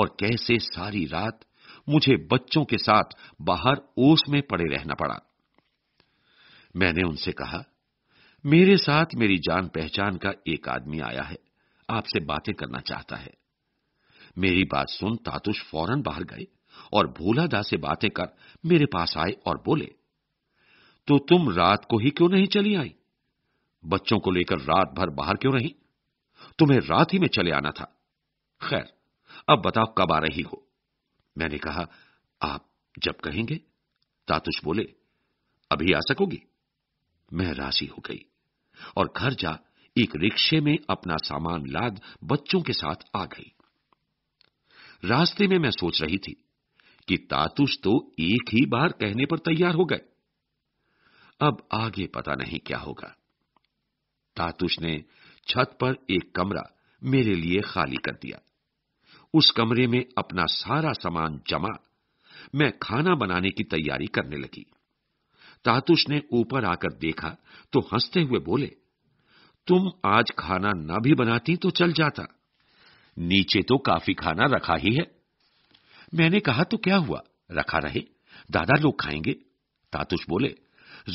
और कैसे सारी रात मुझे बच्चों के साथ बाहर ओस में पड़े रहना पड़ा मैंने उनसे कहा मेरे साथ मेरी जान पहचान का एक आदमी आया है आपसे बातें करना चाहता है मेरी बात सुन तातुष फौरन बाहर गए और भोलादा से बातें कर मेरे पास आए और बोले तो तुम रात को ही क्यों नहीं चली आई बच्चों को लेकर रात भर बाहर क्यों रही तुम्हें रात ही में चले आना था खैर अब बताओ कब आ रही हो मैंने कहा आप जब कहेंगे तातुश बोले अभी आ सकोगी मैं राजी हो गई और घर जा एक रिक्शे में अपना सामान लाद बच्चों के साथ आ गई रास्ते में मैं सोच रही थी कि तातुश तो एक ही बार कहने पर तैयार हो गए अब आगे पता नहीं क्या होगा तातुश ने छत पर एक कमरा मेरे लिए खाली कर दिया उस कमरे में अपना सारा सामान जमा मैं खाना बनाने की तैयारी करने लगी तातुष ने ऊपर आकर देखा तो हंसते हुए बोले तुम आज खाना न भी बनाती तो चल जाता नीचे तो काफी खाना रखा ही है मैंने कहा तो क्या हुआ रखा रहे दादा लोग खाएंगे तातुष बोले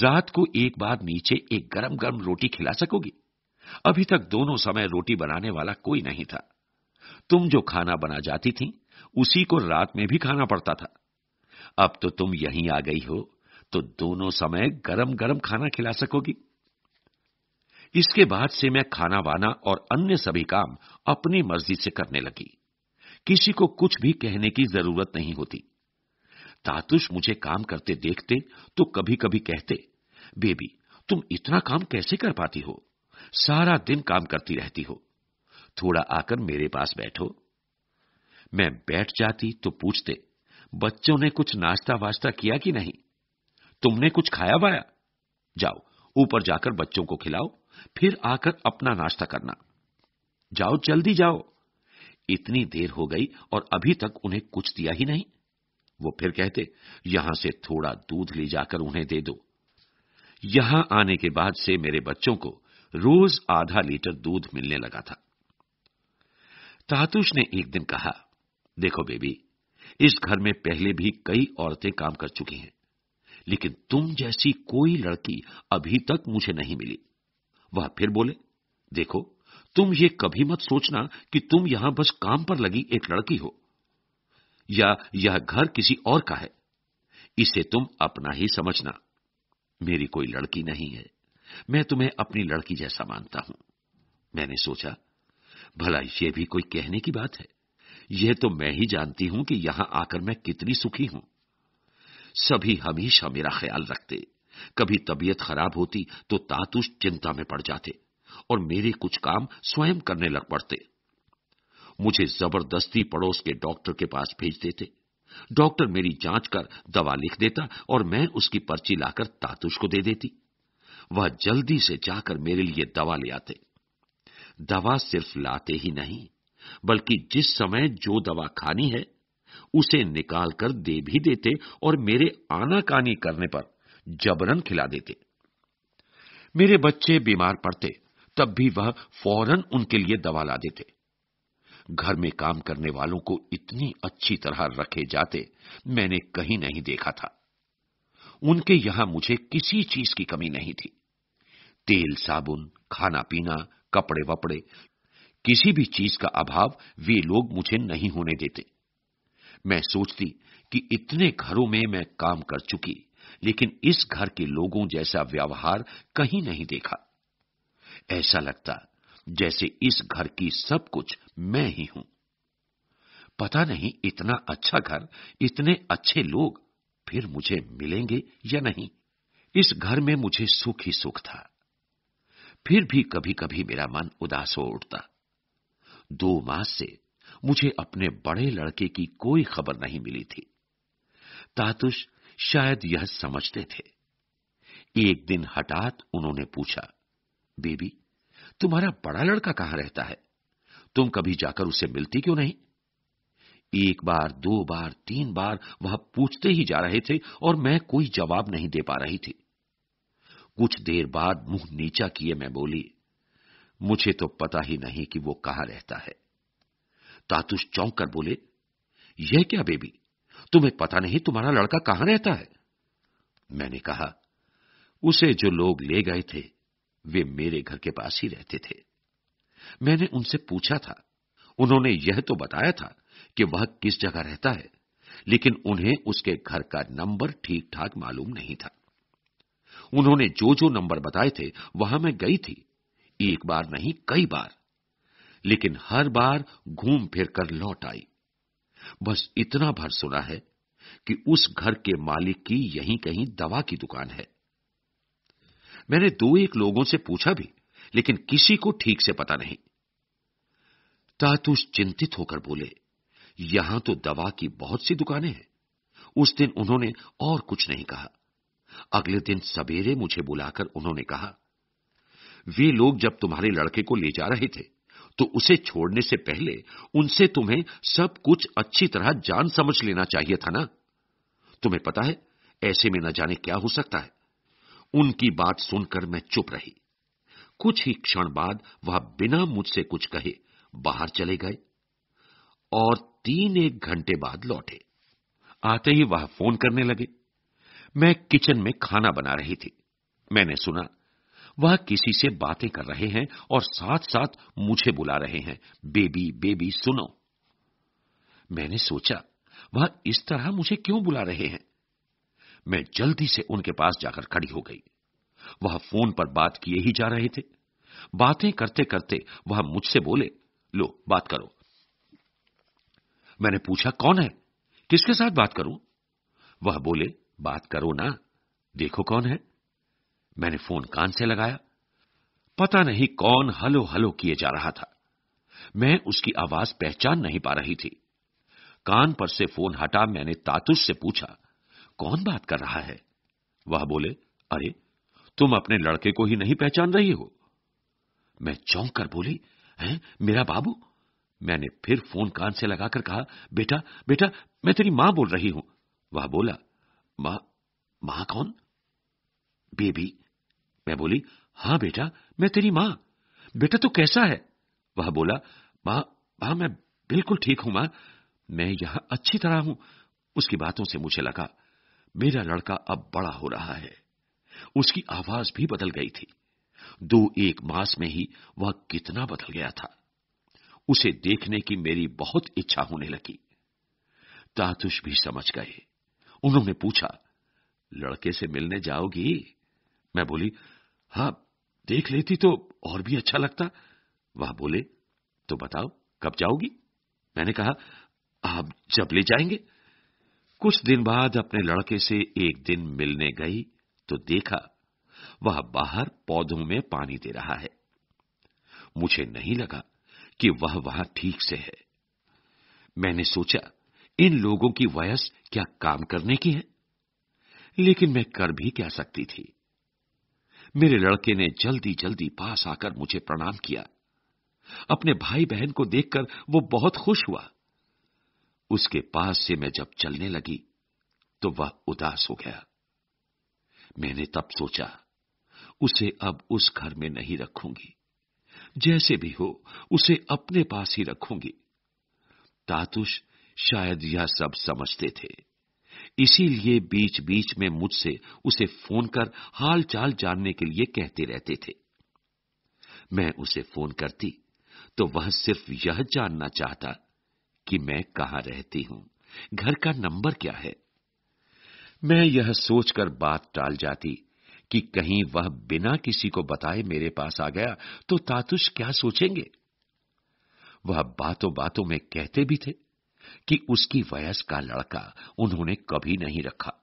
रात को एक बार नीचे एक गरम गरम रोटी खिला सकोगी अभी तक दोनों समय रोटी बनाने वाला कोई नहीं था तुम जो खाना बना जाती थी उसी को रात में भी खाना पड़ता था अब तो तुम यहीं आ गई हो तो दोनों समय गरम गरम खाना खिला सकोगी इसके बाद से मैं खाना वाना और अन्य सभी काम अपनी मर्जी से करने लगी किसी को कुछ भी कहने की जरूरत नहीं होती तातुष मुझे काम करते देखते तो कभी कभी कहते बेबी तुम इतना काम कैसे कर पाती हो सारा दिन काम करती रहती हो थोड़ा आकर मेरे पास बैठो मैं बैठ जाती तो पूछते बच्चों ने कुछ नाश्ता वास्ता किया कि नहीं तुमने कुछ खाया वाया जाओ ऊपर जाकर बच्चों को खिलाओ फिर आकर अपना नाश्ता करना जाओ जल्दी जाओ इतनी देर हो गई और अभी तक उन्हें कुछ दिया ही नहीं वो फिर कहते यहां से थोड़ा दूध ले जाकर उन्हें दे दो यहां आने के बाद से मेरे बच्चों को रोज आधा लीटर दूध मिलने लगा था तातुश ने एक दिन कहा देखो बेबी इस घर में पहले भी कई औरतें काम कर चुकी हैं लेकिन तुम जैसी कोई लड़की अभी तक मुझे नहीं मिली वह फिर बोले देखो तुम ये कभी मत सोचना कि तुम यहां बस काम पर लगी एक लड़की हो या यह घर किसी और का है इसे तुम अपना ही समझना मेरी कोई लड़की नहीं है मैं तुम्हें अपनी लड़की जैसा मानता हूं मैंने सोचा भला ये भी कोई कहने की बात है यह तो मैं ही जानती हूं कि यहां आकर मैं कितनी सुखी हूं सभी हमेशा मेरा ख्याल रखते कभी तबीयत खराब होती तो तातुष चिंता में पड़ जाते और मेरे कुछ काम स्वयं करने लग पड़ते मुझे जबरदस्ती पड़ोस के डॉक्टर के पास भेज देते डॉक्टर मेरी जांच कर दवा लिख देता और मैं उसकी पर्ची लाकर तातुष को दे देती वह जल्दी से जाकर मेरे लिए दवा ले आते दवा सिर्फ लाते ही नहीं बल्कि जिस समय जो दवा खानी है उसे निकालकर दे भी देते और मेरे आनाकानी करने पर जबरन खिला देते मेरे बच्चे बीमार पड़ते तब भी वह फौरन उनके लिए दवा ला देते घर में काम करने वालों को इतनी अच्छी तरह रखे जाते मैंने कहीं नहीं देखा था उनके यहां मुझे किसी चीज की कमी नहीं थी तेल साबुन खाना पीना कपड़े वपड़े किसी भी चीज का अभाव वे लोग मुझे नहीं होने देते मैं सोचती कि इतने घरों में मैं काम कर चुकी लेकिन इस घर के लोगों जैसा व्यवहार कहीं नहीं देखा ऐसा लगता जैसे इस घर की सब कुछ मैं ही हूं पता नहीं इतना अच्छा घर इतने अच्छे लोग फिर मुझे मिलेंगे या नहीं इस घर में मुझे सुख ही सुख था फिर भी कभी कभी मेरा मन उदास हो उठता दो मास से मुझे अपने बड़े लड़के की कोई खबर नहीं मिली थी तातुष शायद यह समझते थे एक दिन हटात उन्होंने पूछा बेबी तुम्हारा बड़ा लड़का कहां रहता है तुम कभी जाकर उसे मिलती क्यों नहीं एक बार दो बार तीन बार वह पूछते ही जा रहे थे और मैं कोई जवाब नहीं दे पा रही थी कुछ देर बाद मुंह नीचा किए मैं बोली मुझे तो पता ही नहीं कि वो कहां रहता है तातुष चौंक कर बोले यह क्या बेबी तुम्हें पता नहीं तुम्हारा लड़का कहां रहता है मैंने कहा उसे जो लोग ले गए थे वे मेरे घर के पास ही रहते थे मैंने उनसे पूछा था उन्होंने यह तो बताया था कि वह किस जगह रहता है लेकिन उन्हें उसके घर का नंबर ठीक ठाक मालूम नहीं था उन्होंने जो जो नंबर बताए थे वहां मैं गई थी एक बार नहीं कई बार लेकिन हर बार घूम फिर कर लौट आई बस इतना भर सुना है कि उस घर के मालिक की यहीं कहीं दवा की दुकान है मैंने दो एक लोगों से पूछा भी लेकिन किसी को ठीक से पता नहीं तातुष चिंतित होकर बोले यहां तो दवा की बहुत सी दुकानें हैं उस दिन उन्होंने और कुछ नहीं कहा अगले दिन सवेरे मुझे बुलाकर उन्होंने कहा वे लोग जब तुम्हारे लड़के को ले जा रहे थे तो उसे छोड़ने से पहले उनसे तुम्हें सब कुछ अच्छी तरह जान समझ लेना चाहिए था ना तुम्हें पता है ऐसे में न जाने क्या हो सकता है उनकी बात सुनकर मैं चुप रही कुछ ही क्षण बाद वह बिना मुझसे कुछ कहे बाहर चले गए और तीन एक घंटे बाद लौटे आते ही वह फोन करने लगे मैं किचन में खाना बना रही थी मैंने सुना वह किसी से बातें कर रहे हैं और साथ साथ मुझे बुला रहे हैं बेबी बेबी सुनो मैंने सोचा वह इस तरह मुझे क्यों बुला रहे हैं मैं जल्दी से उनके पास जाकर खड़ी हो गई वह फोन पर बात किए ही जा रहे थे बातें करते करते वह मुझसे बोले लो बात करो मैंने पूछा कौन है किसके साथ बात करूं वह बोले बात करो ना देखो कौन है मैंने फोन कान से लगाया पता नहीं कौन हलो हलो किए जा रहा था मैं उसकी आवाज पहचान नहीं पा रही थी कान पर से फोन हटा मैंने तातुस से पूछा कौन बात कर रहा है वह बोले अरे तुम अपने लड़के को ही नहीं पहचान रही हो मैं चौंक कर बोली है मेरा बाबू मैंने फिर फोन कान से लगाकर कहा बेटा बेटा मैं तेरी मां बोल रही हूं वह बोला मां मां कौन बेबी मैं बोली हां बेटा मैं तेरी मां बेटा तू तो कैसा है वह बोला मां मां मैं बिल्कुल ठीक हूं मां मैं यहां अच्छी तरह हूं उसकी बातों से मुझे लगा मेरा लड़का अब बड़ा हो रहा है उसकी आवाज भी बदल गई थी दो एक मास में ही वह कितना बदल गया था उसे देखने की मेरी बहुत इच्छा होने लगी तातुष भी समझ गए उन्होंने पूछा लड़के से मिलने जाओगी मैं बोली हाँ देख लेती तो और भी अच्छा लगता वह बोले तो बताओ कब जाओगी मैंने कहा आप जब ले जाएंगे कुछ दिन बाद अपने लड़के से एक दिन मिलने गई तो देखा वह बाहर पौधों में पानी दे रहा है मुझे नहीं लगा कि वह वहां ठीक से है मैंने सोचा इन लोगों की वयस क्या काम करने की है लेकिन मैं कर भी क्या सकती थी मेरे लड़के ने जल्दी जल्दी पास आकर मुझे प्रणाम किया अपने भाई बहन को देखकर वो बहुत खुश हुआ उसके पास से मैं जब चलने लगी तो वह उदास हो गया मैंने तब सोचा उसे अब उस घर में नहीं रखूंगी जैसे भी हो उसे अपने पास ही रखूंगी तातुष शायद यह सब समझते थे इसीलिए बीच बीच में मुझसे उसे फोन कर हाल चाल जानने के लिए कहते रहते थे मैं उसे फोन करती तो वह सिर्फ यह जानना चाहता कि मैं कहां रहती हूं घर का नंबर क्या है मैं यह सोचकर बात टाल जाती कि कहीं वह बिना किसी को बताए मेरे पास आ गया तो तातुष क्या सोचेंगे वह बातों बातों में कहते भी थे कि उसकी वयस का लड़का उन्होंने कभी नहीं रखा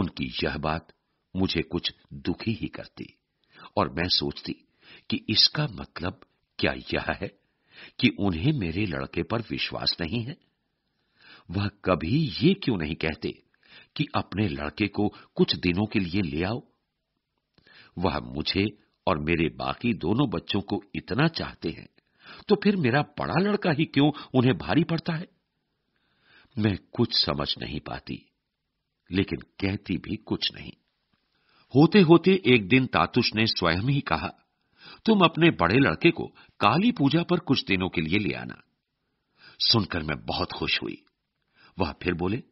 उनकी यह बात मुझे कुछ दुखी ही करती और मैं सोचती कि इसका मतलब क्या यह है कि उन्हें मेरे लड़के पर विश्वास नहीं है वह कभी ये क्यों नहीं कहते कि अपने लड़के को कुछ दिनों के लिए ले आओ वह मुझे और मेरे बाकी दोनों बच्चों को इतना चाहते हैं तो फिर मेरा बड़ा लड़का ही क्यों उन्हें भारी पड़ता है मैं कुछ समझ नहीं पाती लेकिन कहती भी कुछ नहीं होते होते एक दिन तातुष ने स्वयं ही कहा तुम अपने बड़े लड़के को काली पूजा पर कुछ दिनों के लिए ले आना सुनकर मैं बहुत खुश हुई वह फिर बोले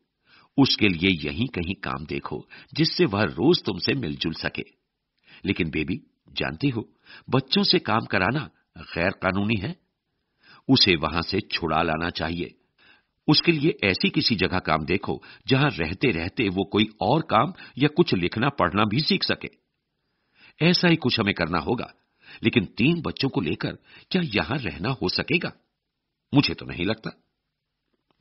उसके लिए यहीं कहीं काम देखो जिससे वह रोज तुमसे मिलजुल सके लेकिन बेबी जानती हो बच्चों से काम कराना गैर कानूनी है उसे वहां से छुड़ा लाना चाहिए उसके लिए ऐसी किसी जगह काम देखो जहां रहते रहते वो कोई और काम या कुछ लिखना पढ़ना भी सीख सके ऐसा ही कुछ हमें करना होगा लेकिन तीन बच्चों को लेकर क्या यहां रहना हो सकेगा मुझे तो नहीं लगता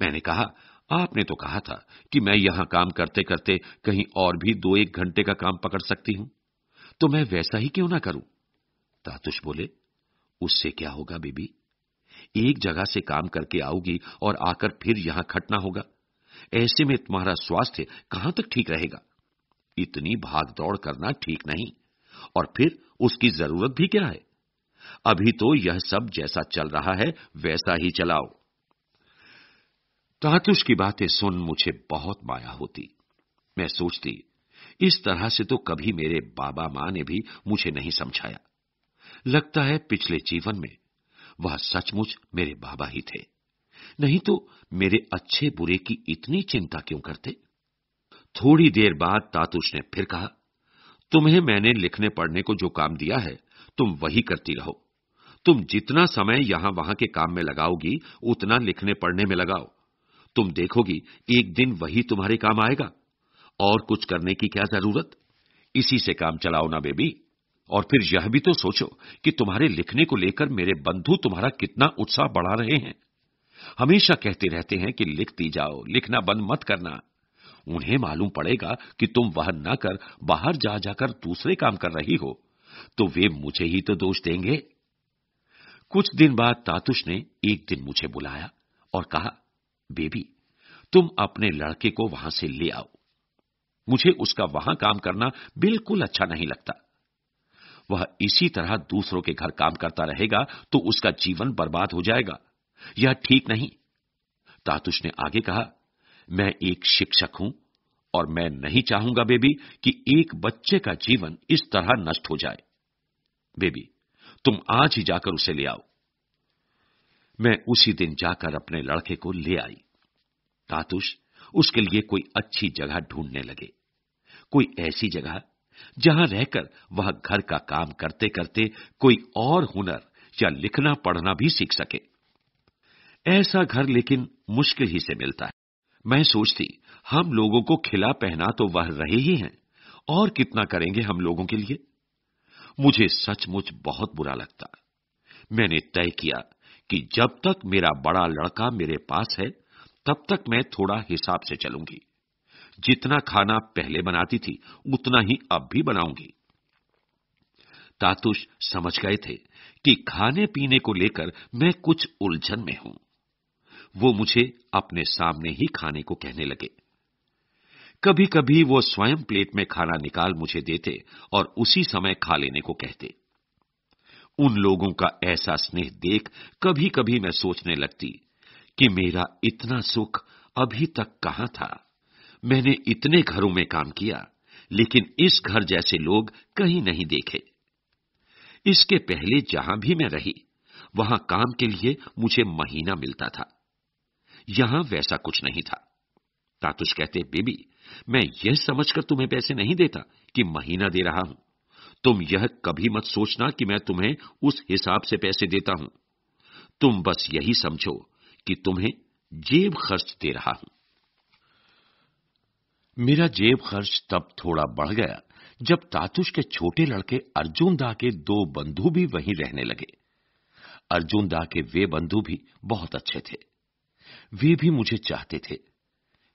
मैंने कहा आपने तो कहा था कि मैं यहां काम करते करते कहीं और भी दो एक घंटे का काम पकड़ सकती हूं तो मैं वैसा ही क्यों ना करूं तातुष बोले उससे क्या होगा बेबी एक जगह से काम करके आओगी और आकर फिर यहां खटना होगा ऐसे में तुम्हारा स्वास्थ्य कहां तक ठीक रहेगा इतनी भागदौड़ करना ठीक नहीं और फिर उसकी जरूरत भी क्या है अभी तो यह सब जैसा चल रहा है वैसा ही चलाओ तातुष की बातें सुन मुझे बहुत माया होती मैं सोचती इस तरह से तो कभी मेरे बाबा मां ने भी मुझे नहीं समझाया लगता है पिछले जीवन में वह सचमुच मेरे बाबा ही थे नहीं तो मेरे अच्छे बुरे की इतनी चिंता क्यों करते थोड़ी देर बाद तातुष ने फिर कहा तुम्हें मैंने लिखने पढ़ने को जो काम दिया है तुम वही करती रहो तुम जितना समय यहां वहां के काम में लगाओगी उतना लिखने पढ़ने में लगाओ तुम देखोगी एक दिन वही तुम्हारे काम आएगा और कुछ करने की क्या जरूरत इसी से काम चलाओ ना बेबी और फिर यह भी तो सोचो कि तुम्हारे लिखने को लेकर मेरे बंधु तुम्हारा कितना उत्साह बढ़ा रहे हैं हमेशा कहते रहते हैं कि लिखती जाओ लिखना बंद मत करना उन्हें मालूम पड़ेगा कि तुम वह न कर बाहर जा जाकर दूसरे काम कर रही हो तो वे मुझे ही तो दोष देंगे कुछ दिन बाद तातुष ने एक दिन मुझे बुलाया और कहा बेबी तुम अपने लड़के को वहां से ले आओ मुझे उसका वहां काम करना बिल्कुल अच्छा नहीं लगता वह इसी तरह दूसरों के घर काम करता रहेगा तो उसका जीवन बर्बाद हो जाएगा यह ठीक नहीं तातुष ने आगे कहा मैं एक शिक्षक हूं और मैं नहीं चाहूंगा बेबी कि एक बच्चे का जीवन इस तरह नष्ट हो जाए बेबी तुम आज ही जाकर उसे ले आओ मैं उसी दिन जाकर अपने लड़के को ले आई तातुष उसके लिए कोई अच्छी जगह ढूंढने लगे कोई ऐसी जगह जहां रहकर वह घर का काम करते करते कोई और हुनर या लिखना पढ़ना भी सीख सके ऐसा घर लेकिन मुश्किल ही से मिलता है मैं सोचती हम लोगों को खिला पहना तो वह रहे ही हैं और कितना करेंगे हम लोगों के लिए मुझे सचमुच बहुत बुरा लगता मैंने तय किया कि जब तक मेरा बड़ा लड़का मेरे पास है तब तक मैं थोड़ा हिसाब से चलूंगी जितना खाना पहले बनाती थी उतना ही अब भी बनाऊंगी तातुष समझ गए थे कि खाने पीने को लेकर मैं कुछ उलझन में हूं वो मुझे अपने सामने ही खाने को कहने लगे कभी कभी वो स्वयं प्लेट में खाना निकाल मुझे देते और उसी समय खा लेने को कहते उन लोगों का ऐसा स्नेह देख कभी कभी मैं सोचने लगती कि मेरा इतना सुख अभी तक कहां था मैंने इतने घरों में काम किया लेकिन इस घर जैसे लोग कहीं नहीं देखे इसके पहले जहां भी मैं रही वहां काम के लिए मुझे महीना मिलता था यहां वैसा कुछ नहीं था तातुष कहते बेबी मैं यह समझकर तुम्हें पैसे नहीं देता कि महीना दे रहा हूं तुम यह कभी मत सोचना कि मैं तुम्हें उस हिसाब से पैसे देता हूं तुम बस यही समझो कि तुम्हें जेब खर्च दे रहा हूं मेरा जेब खर्च तब थोड़ा बढ़ गया जब तातुश के छोटे लड़के अर्जुन दा के दो बंधु भी वहीं रहने लगे अर्जुन दा के वे बंधु भी बहुत अच्छे थे वे भी मुझे चाहते थे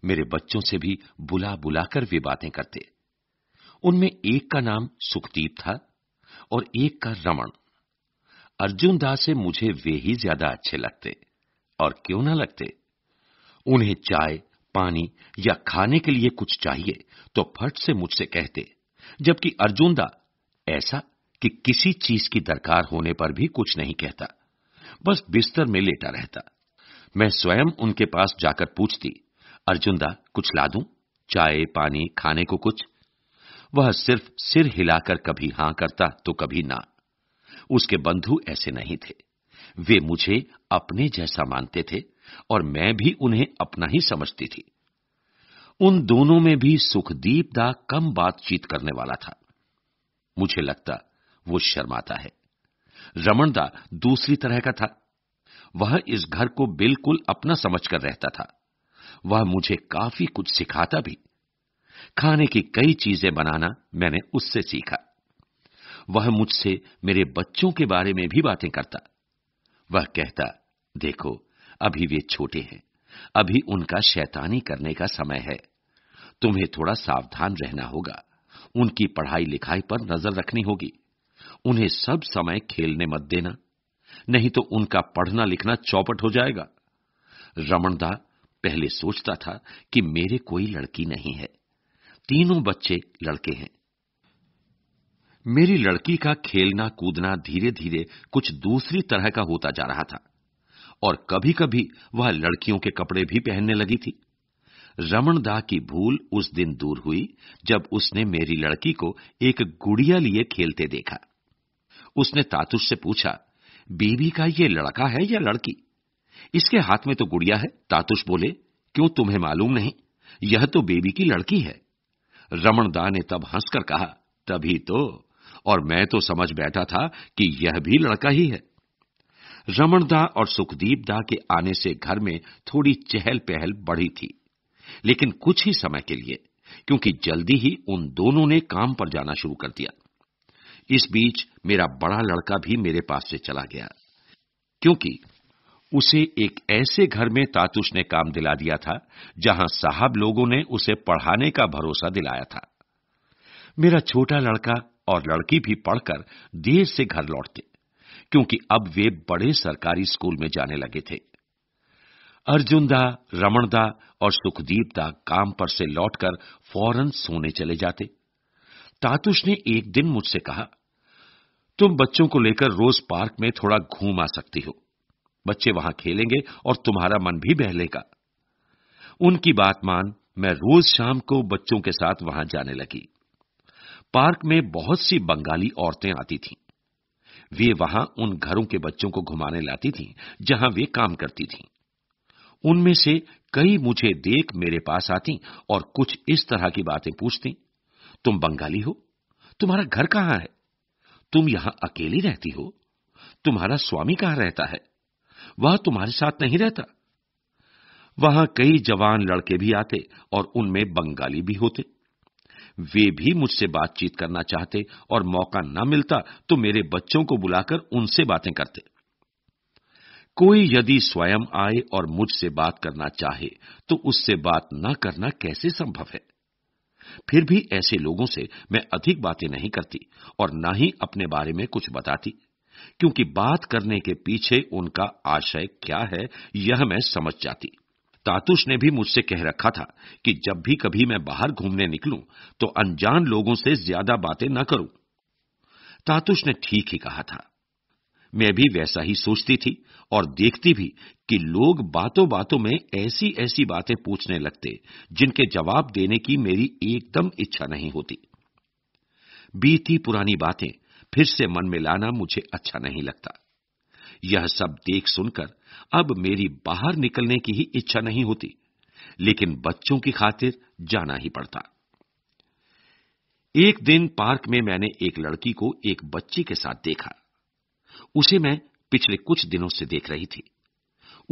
मेरे बच्चों से भी बुला बुलाकर वे बातें करते उनमें एक का नाम सुखदीप था और एक का रमन अर्जुन दा से मुझे वे ही ज्यादा अच्छे लगते और क्यों ना लगते उन्हें चाय पानी या खाने के लिए कुछ चाहिए तो फट से मुझसे कहते जबकि अर्जुनदा ऐसा कि किसी चीज की दरकार होने पर भी कुछ नहीं कहता बस बिस्तर में लेटा रहता मैं स्वयं उनके पास जाकर पूछती अर्जुनदा कुछ ला दूं चाय पानी खाने को कुछ वह सिर्फ सिर हिलाकर कभी हां करता तो कभी ना उसके बंधु ऐसे नहीं थे वे मुझे अपने जैसा मानते थे और मैं भी उन्हें अपना ही समझती थी उन दोनों में भी सुखदीप दा कम बातचीत करने वाला था मुझे लगता वो शर्माता है दा दूसरी तरह का था वह इस घर को बिल्कुल अपना समझकर रहता था वह मुझे काफी कुछ सिखाता भी खाने की कई चीजें बनाना मैंने उससे सीखा वह मुझसे मेरे बच्चों के बारे में भी बातें करता वह कहता देखो अभी वे छोटे हैं अभी उनका शैतानी करने का समय है तुम्हें थोड़ा सावधान रहना होगा उनकी पढ़ाई लिखाई पर नजर रखनी होगी उन्हें सब समय खेलने मत देना नहीं तो उनका पढ़ना लिखना चौपट हो जाएगा रमणदा पहले सोचता था कि मेरे कोई लड़की नहीं है तीनों बच्चे लड़के हैं मेरी लड़की का खेलना कूदना धीरे धीरे कुछ दूसरी तरह का होता जा रहा था और कभी कभी वह लड़कियों के कपड़े भी पहनने लगी थी दाह की भूल उस दिन दूर हुई जब उसने मेरी लड़की को एक गुड़िया लिए खेलते देखा उसने तातुष से पूछा बीबी का ये लड़का है या लड़की इसके हाथ में तो गुड़िया है तातुष बोले क्यों तुम्हें मालूम नहीं यह तो बेबी की लड़की है रमन दाह ने तब हंसकर कहा तभी तो और मैं तो समझ बैठा था कि यह भी लड़का ही है रमणदा और सुखदीप दाह के आने से घर में थोड़ी चहल पहल बढ़ी थी लेकिन कुछ ही समय के लिए क्योंकि जल्दी ही उन दोनों ने काम पर जाना शुरू कर दिया इस बीच मेरा बड़ा लड़का भी मेरे पास से चला गया क्योंकि उसे एक ऐसे घर में तातुष ने काम दिला दिया था जहां साहब लोगों ने उसे पढ़ाने का भरोसा दिलाया था मेरा छोटा लड़का और लड़की भी पढ़कर देर से घर लौटते क्योंकि अब वे बड़े सरकारी स्कूल में जाने लगे थे अर्जुनदा रमणदा और सुखदीपदा काम पर से लौटकर फौरन सोने चले जाते तातुष ने एक दिन मुझसे कहा तुम बच्चों को लेकर रोज पार्क में थोड़ा घूम आ सकती हो बच्चे वहां खेलेंगे और तुम्हारा मन भी बहलेगा उनकी बात मान मैं रोज शाम को बच्चों के साथ वहां जाने लगी पार्क में बहुत सी बंगाली औरतें आती थीं वे वहां उन घरों के बच्चों को घुमाने लाती थीं जहां वे काम करती थीं उनमें से कई मुझे देख मेरे पास आती और कुछ इस तरह की बातें पूछती तुम बंगाली हो तुम्हारा घर कहां है तुम यहां अकेली रहती हो तुम्हारा स्वामी कहां रहता है वह तुम्हारे साथ नहीं रहता वहां कई जवान लड़के भी आते और उनमें बंगाली भी होते वे भी मुझसे बातचीत करना चाहते और मौका न मिलता तो मेरे बच्चों को बुलाकर उनसे बातें करते कोई यदि स्वयं आए और मुझसे बात करना चाहे तो उससे बात न करना कैसे संभव है फिर भी ऐसे लोगों से मैं अधिक बातें नहीं करती और न ही अपने बारे में कुछ बताती क्योंकि बात करने के पीछे उनका आशय क्या है यह मैं समझ जाती तातुश ने भी मुझसे कह रखा था कि जब भी कभी मैं बाहर घूमने निकलूं तो अनजान लोगों से ज्यादा बातें न करूं तातुष ने ठीक ही कहा था मैं भी वैसा ही सोचती थी और देखती भी कि लोग बातों बातों में ऐसी ऐसी बातें पूछने लगते जिनके जवाब देने की मेरी एकदम इच्छा नहीं होती बीती पुरानी बातें फिर से मन में लाना मुझे अच्छा नहीं लगता यह सब देख सुनकर अब मेरी बाहर निकलने की ही इच्छा नहीं होती लेकिन बच्चों की खातिर जाना ही पड़ता एक दिन पार्क में मैंने एक लड़की को एक बच्ची के साथ देखा उसे मैं पिछले कुछ दिनों से देख रही थी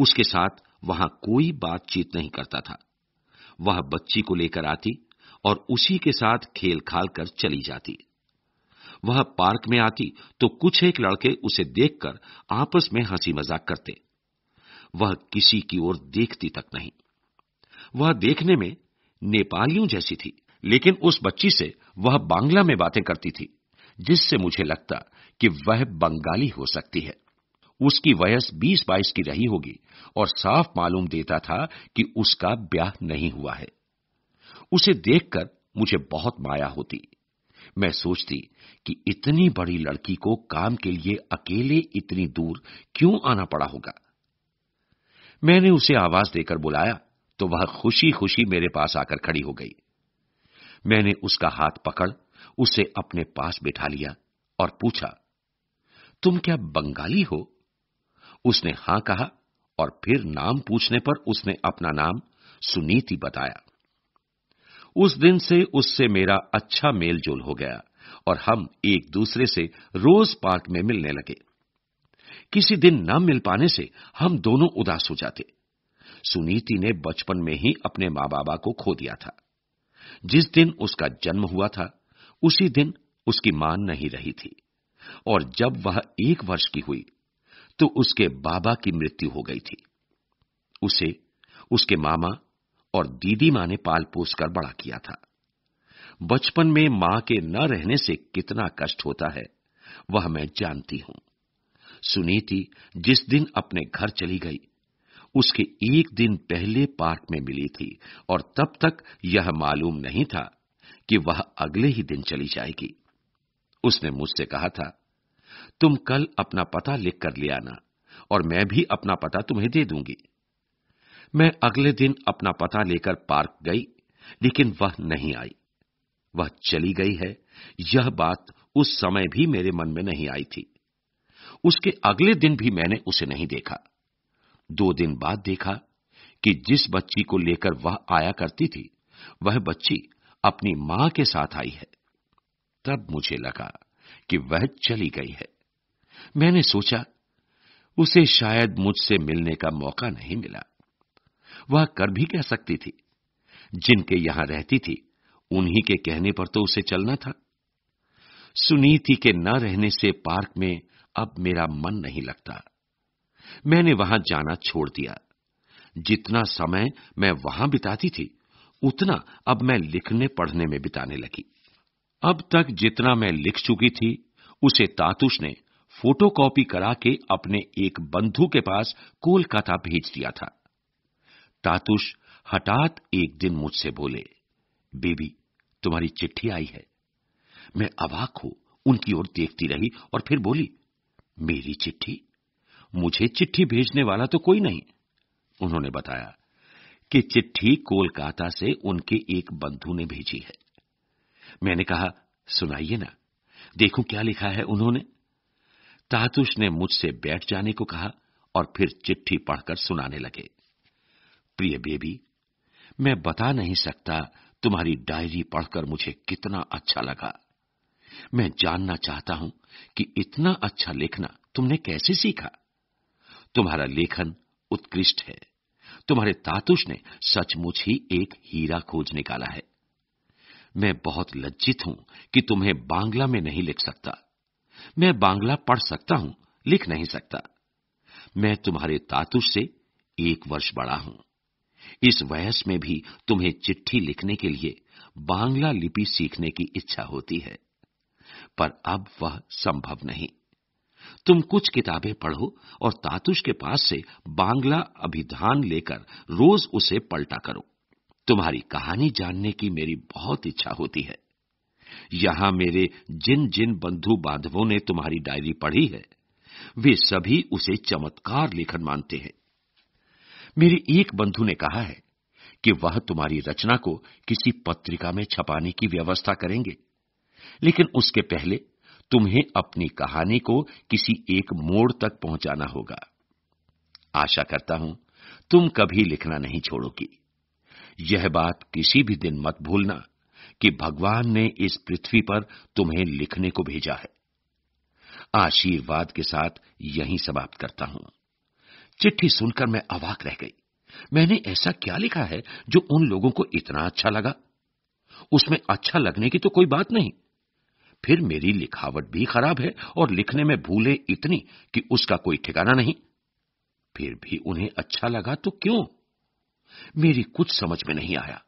उसके साथ वहां कोई बातचीत नहीं करता था वह बच्ची को लेकर आती और उसी के साथ खेल खाल कर चली जाती वह पार्क में आती तो कुछ एक लड़के उसे देखकर आपस में हंसी मजाक करते वह किसी की ओर देखती तक नहीं वह देखने में नेपालियों जैसी थी लेकिन उस बच्ची से वह बांग्ला में बातें करती थी जिससे मुझे लगता कि वह बंगाली हो सकती है उसकी वयस बीस बाईस की रही होगी और साफ मालूम देता था कि उसका ब्याह नहीं हुआ है उसे देखकर मुझे बहुत माया होती मैं सोचती कि इतनी बड़ी लड़की को काम के लिए अकेले इतनी दूर क्यों आना पड़ा होगा मैंने उसे आवाज देकर बुलाया तो वह खुशी खुशी मेरे पास आकर खड़ी हो गई मैंने उसका हाथ पकड़ उसे अपने पास बिठा लिया और पूछा तुम क्या बंगाली हो उसने हां कहा और फिर नाम पूछने पर उसने अपना नाम सुनीति बताया उस दिन से उससे मेरा अच्छा मेलजोल हो गया और हम एक दूसरे से रोज पार्क में मिलने लगे किसी दिन न मिल पाने से हम दोनों उदास हो जाते सुनीति ने बचपन में ही अपने मां बाबा को खो दिया था जिस दिन उसका जन्म हुआ था उसी दिन उसकी मां नहीं रही थी और जब वह एक वर्ष की हुई तो उसके बाबा की मृत्यु हो गई थी उसे उसके मामा और दीदी मां ने पाल पोस कर बड़ा किया था बचपन में मां के न रहने से कितना कष्ट होता है वह मैं जानती हूं सुनीति जिस दिन अपने घर चली गई उसके एक दिन पहले पार्क में मिली थी और तब तक यह मालूम नहीं था कि वह अगले ही दिन चली जाएगी उसने मुझसे कहा था तुम कल अपना पता लिख कर ले आना और मैं भी अपना पता तुम्हें दे दूंगी मैं अगले दिन अपना पता लेकर पार्क गई लेकिन वह नहीं आई वह चली गई है यह बात उस समय भी मेरे मन में नहीं आई थी उसके अगले दिन भी मैंने उसे नहीं देखा दो दिन बाद देखा कि जिस बच्ची को लेकर वह आया करती थी वह बच्ची अपनी मां के साथ आई है तब मुझे लगा कि वह चली गई है मैंने सोचा उसे शायद मुझसे मिलने का मौका नहीं मिला वह कर भी कह सकती थी जिनके यहां रहती थी उन्हीं के कहने पर तो उसे चलना था सुनीति के न रहने से पार्क में अब मेरा मन नहीं लगता मैंने वहां जाना छोड़ दिया जितना समय मैं वहां बिताती थी उतना अब मैं लिखने पढ़ने में बिताने लगी अब तक जितना मैं लिख चुकी थी उसे तातुष ने फोटोकॉपी करा के अपने एक बंधु के पास कोलकाता भेज दिया था तातुष हठात एक दिन मुझसे बोले बेबी तुम्हारी चिट्ठी आई है मैं अवाक हो उनकी ओर देखती रही और फिर बोली मेरी चिट्ठी मुझे चिट्ठी भेजने वाला तो कोई नहीं उन्होंने बताया कि चिट्ठी कोलकाता से उनके एक बंधु ने भेजी है मैंने कहा सुनाइए ना देखू क्या लिखा है उन्होंने तातुष ने मुझसे बैठ जाने को कहा और फिर चिट्ठी पढ़कर सुनाने लगे प्रिय बेबी मैं बता नहीं सकता तुम्हारी डायरी पढ़कर मुझे कितना अच्छा लगा मैं जानना चाहता हूं कि इतना अच्छा लिखना तुमने कैसे सीखा तुम्हारा लेखन उत्कृष्ट है तुम्हारे तातुष ने सचमुच ही एक हीरा खोज निकाला है मैं बहुत लज्जित हूं कि तुम्हें बांग्ला में नहीं लिख सकता मैं बांग्ला पढ़ सकता हूं लिख नहीं सकता मैं तुम्हारे तातुष से एक वर्ष बड़ा हूं इस वयस में भी तुम्हें चिट्ठी लिखने के लिए बांग्ला लिपि सीखने की इच्छा होती है पर अब वह संभव नहीं तुम कुछ किताबें पढ़ो और तातुष के पास से बांग्ला अभिधान लेकर रोज उसे पलटा करो तुम्हारी कहानी जानने की मेरी बहुत इच्छा होती है यहां मेरे जिन जिन बंधु बांधवों ने तुम्हारी डायरी पढ़ी है वे सभी उसे चमत्कार लेखन मानते हैं मेरे एक बंधु ने कहा है कि वह तुम्हारी रचना को किसी पत्रिका में छपाने की व्यवस्था करेंगे लेकिन उसके पहले तुम्हें अपनी कहानी को किसी एक मोड़ तक पहुंचाना होगा आशा करता हूं तुम कभी लिखना नहीं छोड़ोगी यह बात किसी भी दिन मत भूलना कि भगवान ने इस पृथ्वी पर तुम्हें लिखने को भेजा है आशीर्वाद के साथ यही समाप्त करता हूं चिट्ठी सुनकर मैं अवाक रह गई मैंने ऐसा क्या लिखा है जो उन लोगों को इतना अच्छा लगा उसमें अच्छा लगने की तो कोई बात नहीं फिर मेरी लिखावट भी खराब है और लिखने में भूले इतनी कि उसका कोई ठिकाना नहीं फिर भी उन्हें अच्छा लगा तो क्यों मेरी कुछ समझ में नहीं आया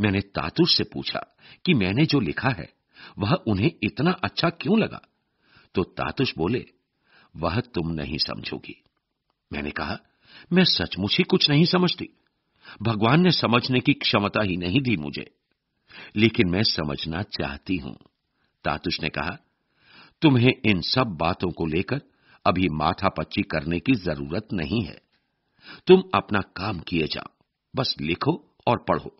मैंने तातुष से पूछा कि मैंने जो लिखा है वह उन्हें इतना अच्छा क्यों लगा तो तातुष बोले वह तुम नहीं समझोगी मैंने कहा मैं सचमुच ही कुछ नहीं समझती भगवान ने समझने की क्षमता ही नहीं दी मुझे लेकिन मैं समझना चाहती हूं तातुष ने कहा तुम्हें इन सब बातों को लेकर अभी माथा पच्ची करने की जरूरत नहीं है तुम अपना काम किए जाओ बस लिखो और पढ़ो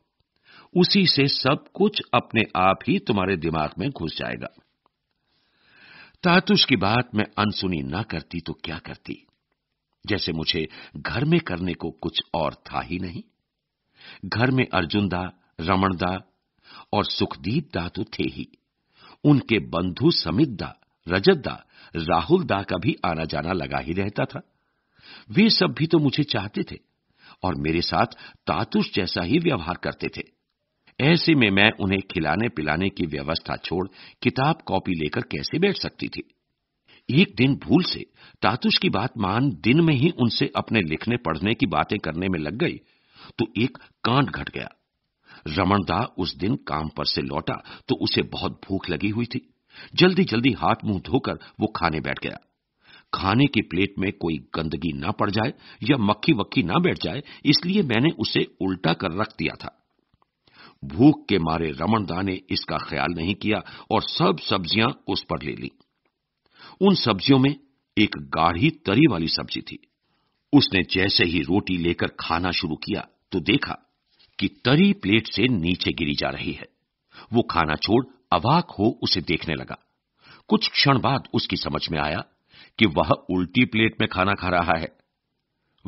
उसी से सब कुछ अपने आप ही तुम्हारे दिमाग में घुस जाएगा तातुष की बात मैं अनसुनी ना करती तो क्या करती जैसे मुझे घर में करने को कुछ और था ही नहीं घर में अर्जुनदा रमणदा और सुखदीप दा तो थे ही उनके बंधु समित दा रजत दा राहुल दा का भी आना जाना लगा ही रहता था वे सब भी तो मुझे चाहते थे और मेरे साथ तातुस जैसा ही व्यवहार करते थे ऐसे में मैं उन्हें खिलाने पिलाने की व्यवस्था छोड़ किताब कॉपी लेकर कैसे बैठ सकती थी एक दिन भूल से तातुष की बात मान दिन में ही उनसे अपने लिखने पढ़ने की बातें करने में लग गई तो एक कांड घट गया रमणदा उस दिन काम पर से लौटा तो उसे बहुत भूख लगी हुई थी जल्दी जल्दी हाथ मुंह धोकर वो खाने बैठ गया खाने की प्लेट में कोई गंदगी ना पड़ जाए या मक्खी वक्खी ना बैठ जाए इसलिए मैंने उसे उल्टा कर रख दिया था भूख के मारे रमणदा ने इसका ख्याल नहीं किया और सब सब्जियां उस पर ले ली उन सब्जियों में एक गाढ़ी तरी वाली सब्जी थी उसने जैसे ही रोटी लेकर खाना शुरू किया तो देखा की तरी प्लेट से नीचे गिरी जा रही है वो खाना छोड़ अवाक हो उसे देखने लगा कुछ क्षण बाद उसकी समझ में आया कि वह उल्टी प्लेट में खाना खा रहा है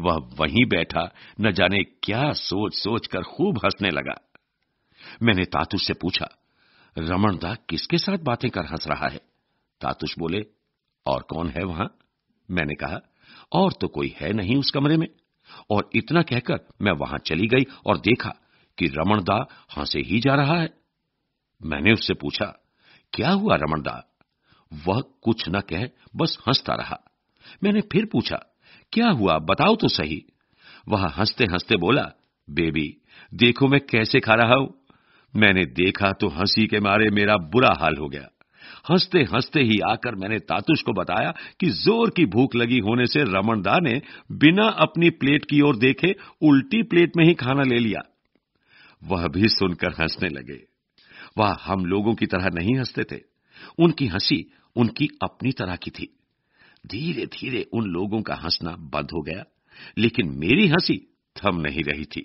वह वहीं बैठा न जाने क्या सोच सोच कर खूब हंसने लगा मैंने तातुष से पूछा रमणदा किसके साथ बातें कर हंस रहा है तातुष बोले और कौन है वहां मैंने कहा और तो कोई है नहीं उस कमरे में और इतना कहकर मैं वहां चली गई और देखा कि रमणदा हंसे ही जा रहा है मैंने उससे पूछा क्या हुआ रमणदा वह कुछ न कह बस हंसता रहा मैंने फिर पूछा क्या हुआ बताओ तो सही वह हंसते हंसते बोला बेबी देखो मैं कैसे खा रहा हूं मैंने देखा तो हंसी के मारे मेरा बुरा हाल हो गया हंसते हंसते ही आकर मैंने तातुष को बताया कि जोर की भूख लगी होने से रमणदा ने बिना अपनी प्लेट की ओर देखे उल्टी प्लेट में ही खाना ले लिया वह भी सुनकर हंसने लगे वह हम लोगों की तरह नहीं हंसते थे उनकी हंसी उनकी अपनी तरह की थी धीरे धीरे उन लोगों का हंसना बंद हो गया लेकिन मेरी हंसी थम नहीं रही थी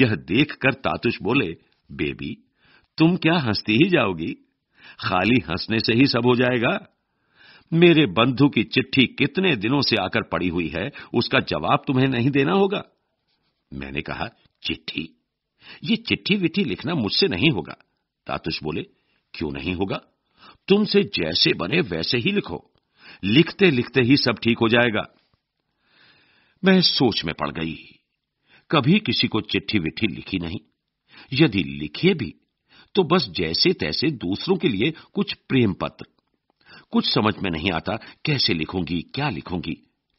यह देखकर तातुष बोले बेबी तुम क्या हंसती ही जाओगी खाली हंसने से ही सब हो जाएगा मेरे बंधु की चिट्ठी कितने दिनों से आकर पड़ी हुई है उसका जवाब तुम्हें नहीं देना होगा मैंने कहा चिट्ठी ये चिट्ठी विठी लिखना मुझसे नहीं होगा तातुष बोले क्यों नहीं होगा तुमसे जैसे बने वैसे ही लिखो लिखते लिखते ही सब ठीक हो जाएगा मैं सोच में पड़ गई कभी किसी को चिट्ठी विठी लिखी नहीं यदि लिखे भी तो बस जैसे तैसे दूसरों के लिए कुछ प्रेम पत्र कुछ समझ में नहीं आता कैसे लिखूंगी क्या लिखूंगी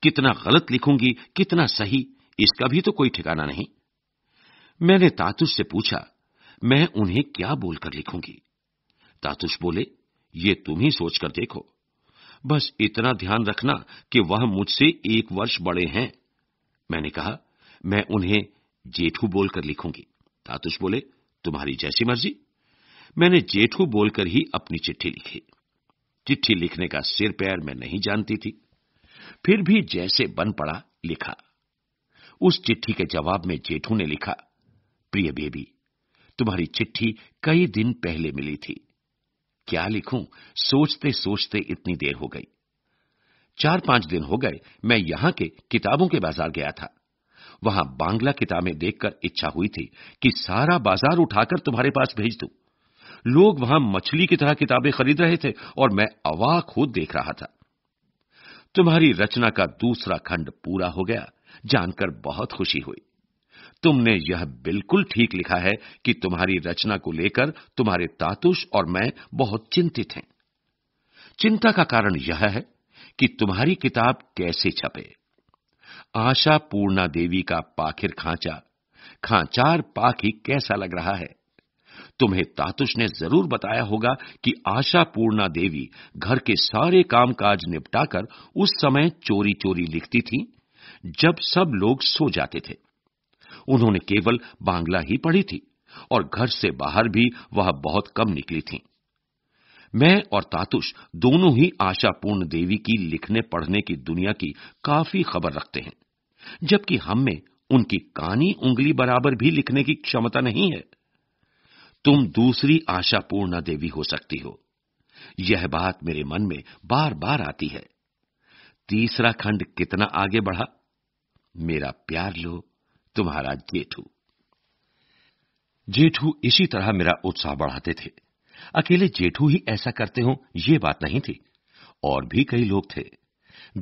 कितना गलत लिखूंगी कितना सही इसका भी तो कोई ठिकाना नहीं मैंने तातुष से पूछा मैं उन्हें क्या बोलकर लिखूंगी तातुष बोले ये तुम ही सोचकर देखो बस इतना ध्यान रखना कि वह मुझसे एक वर्ष बड़े हैं मैंने कहा मैं उन्हें जेठू बोलकर लिखूंगी तातुष बोले तुम्हारी जैसी मर्जी मैंने जेठू बोलकर ही अपनी चिट्ठी लिखी चिट्ठी लिखने का सिर पैर मैं नहीं जानती थी फिर भी जैसे बन पड़ा लिखा उस चिट्ठी के जवाब में जेठू ने लिखा प्रिय बेबी तुम्हारी चिट्ठी कई दिन पहले मिली थी क्या लिखूं सोचते सोचते इतनी देर हो गई चार पांच दिन हो गए मैं यहां के किताबों के बाजार गया था वहां बांग्ला किताबें देखकर इच्छा हुई थी कि सारा बाजार उठाकर तुम्हारे पास भेज दू लोग वहां मछली की तरह किताबें खरीद रहे थे और मैं अवाक हो देख रहा था तुम्हारी रचना का दूसरा खंड पूरा हो गया जानकर बहुत खुशी हुई तुमने यह बिल्कुल ठीक लिखा है कि तुम्हारी रचना को लेकर तुम्हारे तातुष और मैं बहुत चिंतित हैं चिंता का कारण यह है कि तुम्हारी किताब कैसे छपे आशा पूर्णा देवी का पाखिर खांचा खांचार पाखी कैसा लग रहा है तुम्हें तातुष ने जरूर बताया होगा कि आशा पूर्णा देवी घर के सारे कामकाज निपटाकर उस समय चोरी चोरी लिखती थी जब सब लोग सो जाते थे उन्होंने केवल बांग्ला ही पढ़ी थी और घर से बाहर भी वह बहुत कम निकली थीं। मैं और तातुष दोनों ही आशापूर्ण देवी की लिखने पढ़ने की दुनिया की काफी खबर रखते हैं जबकि हम में उनकी कानी उंगली बराबर भी लिखने की क्षमता नहीं है तुम दूसरी आशापूर्ण देवी हो सकती हो यह बात मेरे मन में बार बार आती है तीसरा खंड कितना आगे बढ़ा मेरा प्यार लो तुम्हारा जेठू जेठू इसी तरह मेरा उत्साह बढ़ाते थे अकेले जेठू ही ऐसा करते हो ये बात नहीं थी और भी कई लोग थे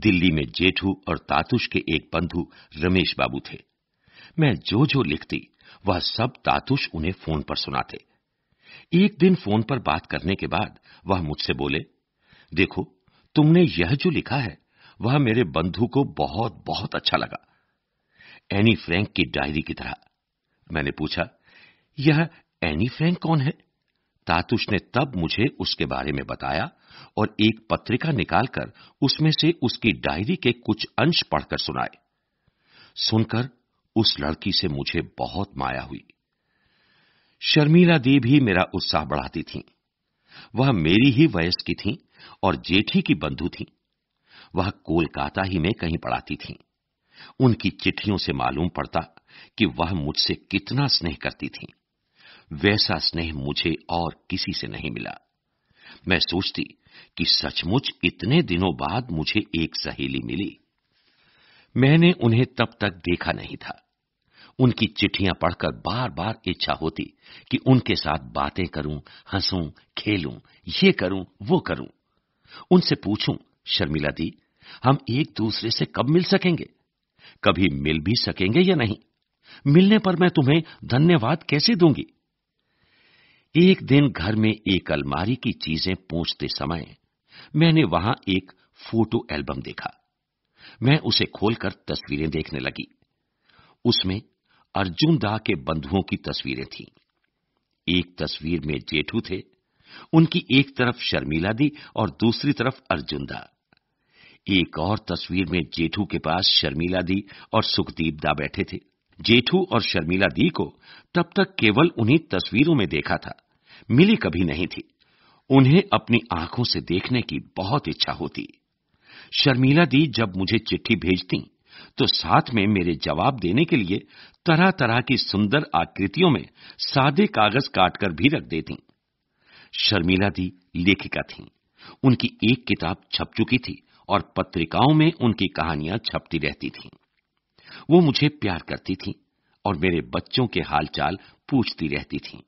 दिल्ली में जेठू और तातुष के एक बंधु रमेश बाबू थे मैं जो जो लिखती वह सब तातुष उन्हें फोन पर सुनाते एक दिन फोन पर बात करने के बाद वह मुझसे बोले देखो तुमने यह जो लिखा है वह मेरे बंधु को बहुत बहुत अच्छा लगा एनी फ्रैंक की डायरी की तरह मैंने पूछा यह एनी फ्रैंक कौन है तातुष ने तब मुझे उसके बारे में बताया और एक पत्रिका निकालकर उसमें से उसकी डायरी के कुछ अंश पढ़कर सुनाए सुनकर उस लड़की से मुझे बहुत माया हुई शर्मिला देव ही मेरा उत्साह बढ़ाती थीं। वह मेरी ही वयस्क की थीं और जेठी की बंधु थीं। वह कोलकाता ही में कहीं पढ़ाती थीं। उनकी चिट्ठियों से मालूम पड़ता कि वह मुझसे कितना स्नेह करती थी वैसा स्नेह मुझे और किसी से नहीं मिला मैं सोचती कि सचमुच इतने दिनों बाद मुझे एक सहेली मिली मैंने उन्हें तब तक देखा नहीं था उनकी चिट्ठियां पढ़कर बार बार इच्छा होती कि उनके साथ बातें करूं हंसूं खेलूं ये करूं वो करूं उनसे पूछूं शर्मिला दी हम एक दूसरे से कब मिल सकेंगे कभी मिल भी सकेंगे या नहीं मिलने पर मैं तुम्हें धन्यवाद कैसे दूंगी एक दिन घर में एक अलमारी की चीजें पूछते समय मैंने वहां एक फोटो एल्बम देखा मैं उसे खोलकर तस्वीरें देखने लगी उसमें अर्जुन दा के बंधुओं की तस्वीरें थीं। एक तस्वीर में जेठू थे उनकी एक तरफ शर्मिला दी और दूसरी तरफ अर्जुन दा एक और तस्वीर में जेठू के पास शर्मिला दी और सुखदीप दा बैठे थे जेठू और शर्मिला दी को तब तक केवल उन्हीं तस्वीरों में देखा था मिली कभी नहीं थी उन्हें अपनी आंखों से देखने की बहुत इच्छा होती शर्मिला दी जब मुझे चिट्ठी भेजती तो साथ में मेरे जवाब देने के लिए तरह तरह की सुंदर आकृतियों में सादे कागज काटकर भी रख देती शर्मिला दी लेखिका थीं उनकी एक किताब छप चुकी थी और पत्रिकाओं में उनकी कहानियां छपती रहती थीं। वो मुझे प्यार करती थीं और मेरे बच्चों के हालचाल पूछती रहती थीं।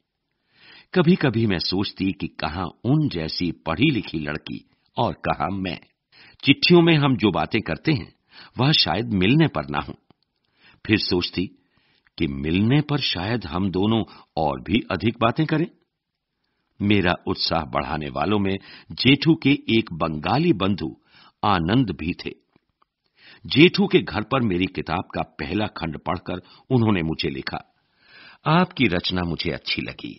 कभी कभी मैं सोचती कि कहा उन जैसी पढ़ी लिखी लड़की और कहा मैं चिट्ठियों में हम जो बातें करते हैं वह शायद मिलने पर ना हो फिर सोचती कि मिलने पर शायद हम दोनों और भी अधिक बातें करें मेरा उत्साह बढ़ाने वालों में जेठू के एक बंगाली बंधु आनंद भी थे जेठू के घर पर मेरी किताब का पहला खंड पढ़कर उन्होंने मुझे लिखा आपकी रचना मुझे अच्छी लगी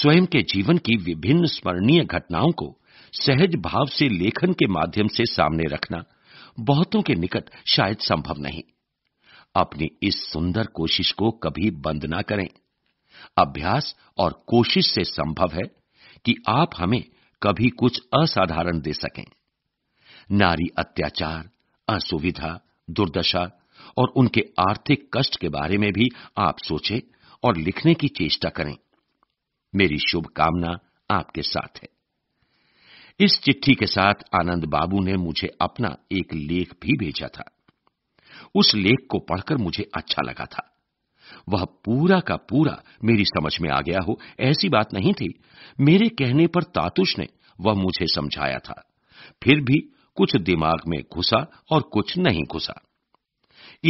स्वयं के जीवन की विभिन्न स्मरणीय घटनाओं को सहज भाव से लेखन के माध्यम से सामने रखना बहुतों के निकट शायद संभव नहीं अपनी इस सुंदर कोशिश को कभी बंद ना करें अभ्यास और कोशिश से संभव है कि आप हमें कभी कुछ असाधारण दे सकें नारी अत्याचार असुविधा दुर्दशा और उनके आर्थिक कष्ट के बारे में भी आप सोचें और लिखने की चेष्टा करें मेरी शुभकामना आपके साथ है इस चिट्ठी के साथ आनंद बाबू ने मुझे अपना एक लेख भी भेजा था उस लेख को पढ़कर मुझे अच्छा लगा था वह पूरा का पूरा मेरी समझ में आ गया हो ऐसी बात नहीं थी मेरे कहने पर तातुष ने वह मुझे समझाया था फिर भी कुछ दिमाग में घुसा और कुछ नहीं घुसा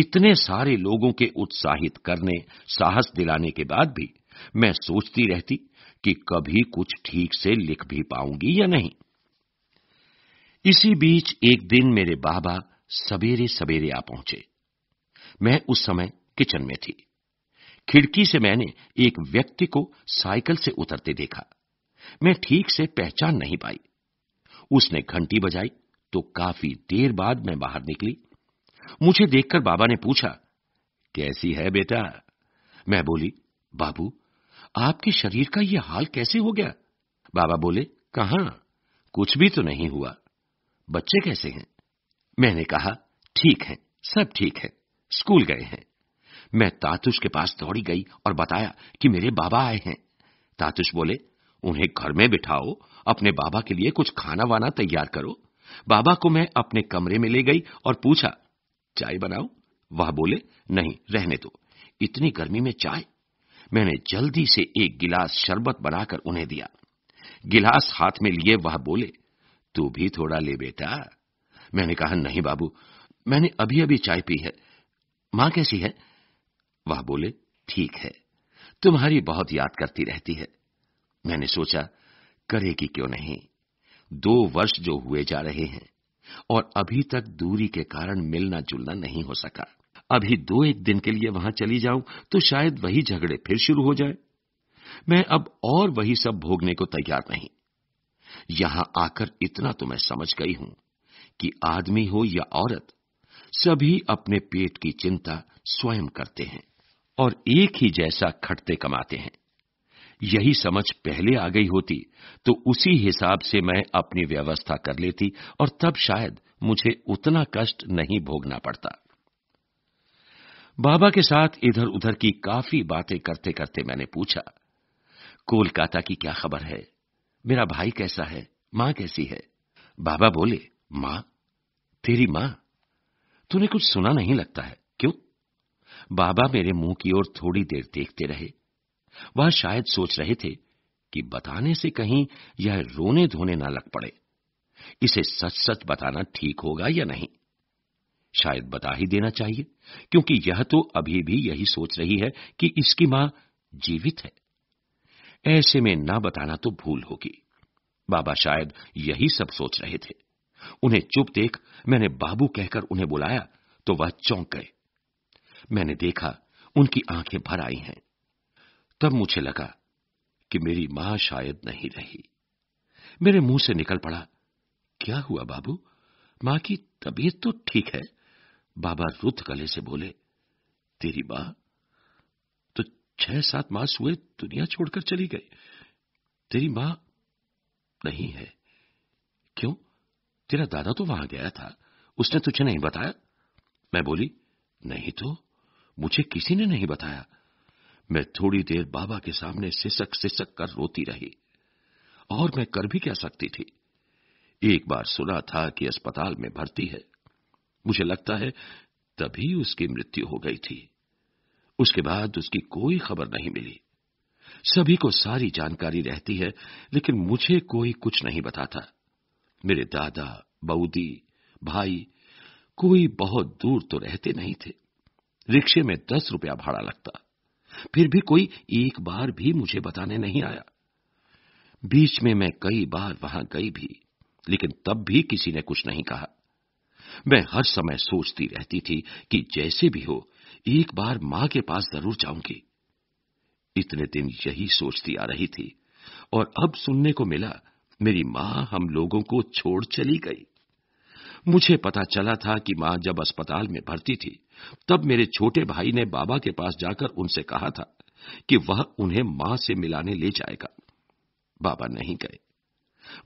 इतने सारे लोगों के उत्साहित करने साहस दिलाने के बाद भी मैं सोचती रहती कि कभी कुछ ठीक से लिख भी पाऊंगी या नहीं इसी बीच एक दिन मेरे बाबा सवेरे सवेरे आ पहुंचे मैं उस समय किचन में थी खिड़की से मैंने एक व्यक्ति को साइकिल से उतरते देखा मैं ठीक से पहचान नहीं पाई उसने घंटी बजाई तो काफी देर बाद मैं बाहर निकली मुझे देखकर बाबा ने पूछा कैसी है बेटा मैं बोली बाबू आपके शरीर का यह हाल कैसे हो गया बाबा बोले कहा कुछ भी तो नहीं हुआ बच्चे कैसे हैं मैंने कहा ठीक है सब ठीक है स्कूल गए हैं मैं तातुष के पास दौड़ी गई और बताया कि मेरे बाबा आए हैं तातुष बोले उन्हें घर में बिठाओ अपने बाबा के लिए कुछ खाना वाना तैयार करो बाबा को मैं अपने कमरे में ले गई और पूछा चाय बनाओ वह बोले नहीं रहने दो इतनी गर्मी में चाय मैंने जल्दी से एक गिलास शरबत बनाकर उन्हें दिया गिलास हाथ में लिए वह बोले तू भी थोड़ा ले बेटा मैंने कहा नहीं बाबू मैंने अभी अभी चाय पी है मां कैसी है वह बोले ठीक है तुम्हारी बहुत याद करती रहती है मैंने सोचा करेगी क्यों नहीं दो वर्ष जो हुए जा रहे हैं और अभी तक दूरी के कारण मिलना जुलना नहीं हो सका अभी दो एक दिन के लिए वहां चली जाऊं तो शायद वही झगड़े फिर शुरू हो जाए मैं अब और वही सब भोगने को तैयार नहीं यहां आकर इतना तो मैं समझ गई हूं कि आदमी हो या औरत सभी अपने पेट की चिंता स्वयं करते हैं और एक ही जैसा खटते कमाते हैं यही समझ पहले आ गई होती तो उसी हिसाब से मैं अपनी व्यवस्था कर लेती और तब शायद मुझे उतना कष्ट नहीं भोगना पड़ता बाबा के साथ इधर उधर की काफी बातें करते करते मैंने पूछा कोलकाता की क्या खबर है मेरा भाई कैसा है मां कैसी है बाबा बोले मां तेरी मां तूने कुछ सुना नहीं लगता है क्यों बाबा मेरे मुंह की ओर थोड़ी देर देखते रहे वह शायद सोच रहे थे कि बताने से कहीं यह रोने धोने ना लग पड़े इसे सच सच बताना ठीक होगा या नहीं शायद बता ही देना चाहिए क्योंकि यह तो अभी भी यही सोच रही है कि इसकी मां जीवित है ऐसे में ना बताना तो भूल होगी बाबा शायद यही सब सोच रहे थे उन्हें चुप देख मैंने बाबू कहकर उन्हें बुलाया तो वह चौंक गए मैंने देखा उनकी आंखें भर आई हैं तब मुझे लगा कि मेरी मां शायद नहीं रही मेरे मुंह से निकल पड़ा क्या हुआ बाबू मां की तबीयत तो ठीक है बाबा रुद्ध गले से बोले तेरी मां तो छह सात मास हुए दुनिया छोड़कर चली गई तेरी मां नहीं है क्यों तेरा दादा तो वहां गया था उसने तुझे नहीं बताया मैं बोली नहीं तो मुझे किसी ने नहीं बताया मैं थोड़ी देर बाबा के सामने सिसक सिसक कर रोती रही और मैं कर भी क्या सकती थी एक बार सुना था कि अस्पताल में भर्ती है मुझे लगता है तभी उसकी मृत्यु हो गई थी उसके बाद उसकी कोई खबर नहीं मिली सभी को सारी जानकारी रहती है लेकिन मुझे कोई कुछ नहीं बताता मेरे दादा बऊदी भाई कोई बहुत दूर तो रहते नहीं थे रिक्शे में दस रुपया भाड़ा लगता फिर भी कोई एक बार भी मुझे बताने नहीं आया बीच में मैं कई बार वहां गई भी लेकिन तब भी किसी ने कुछ नहीं कहा मैं हर समय सोचती रहती थी कि जैसे भी हो एक बार मां के पास जरूर जाऊंगी इतने दिन यही सोचती आ रही थी और अब सुनने को मिला मेरी मां हम लोगों को छोड़ चली गई मुझे पता चला था कि मां जब अस्पताल में भर्ती थी तब मेरे छोटे भाई ने बाबा के पास जाकर उनसे कहा था कि वह उन्हें मां से मिलाने ले जाएगा बाबा नहीं गए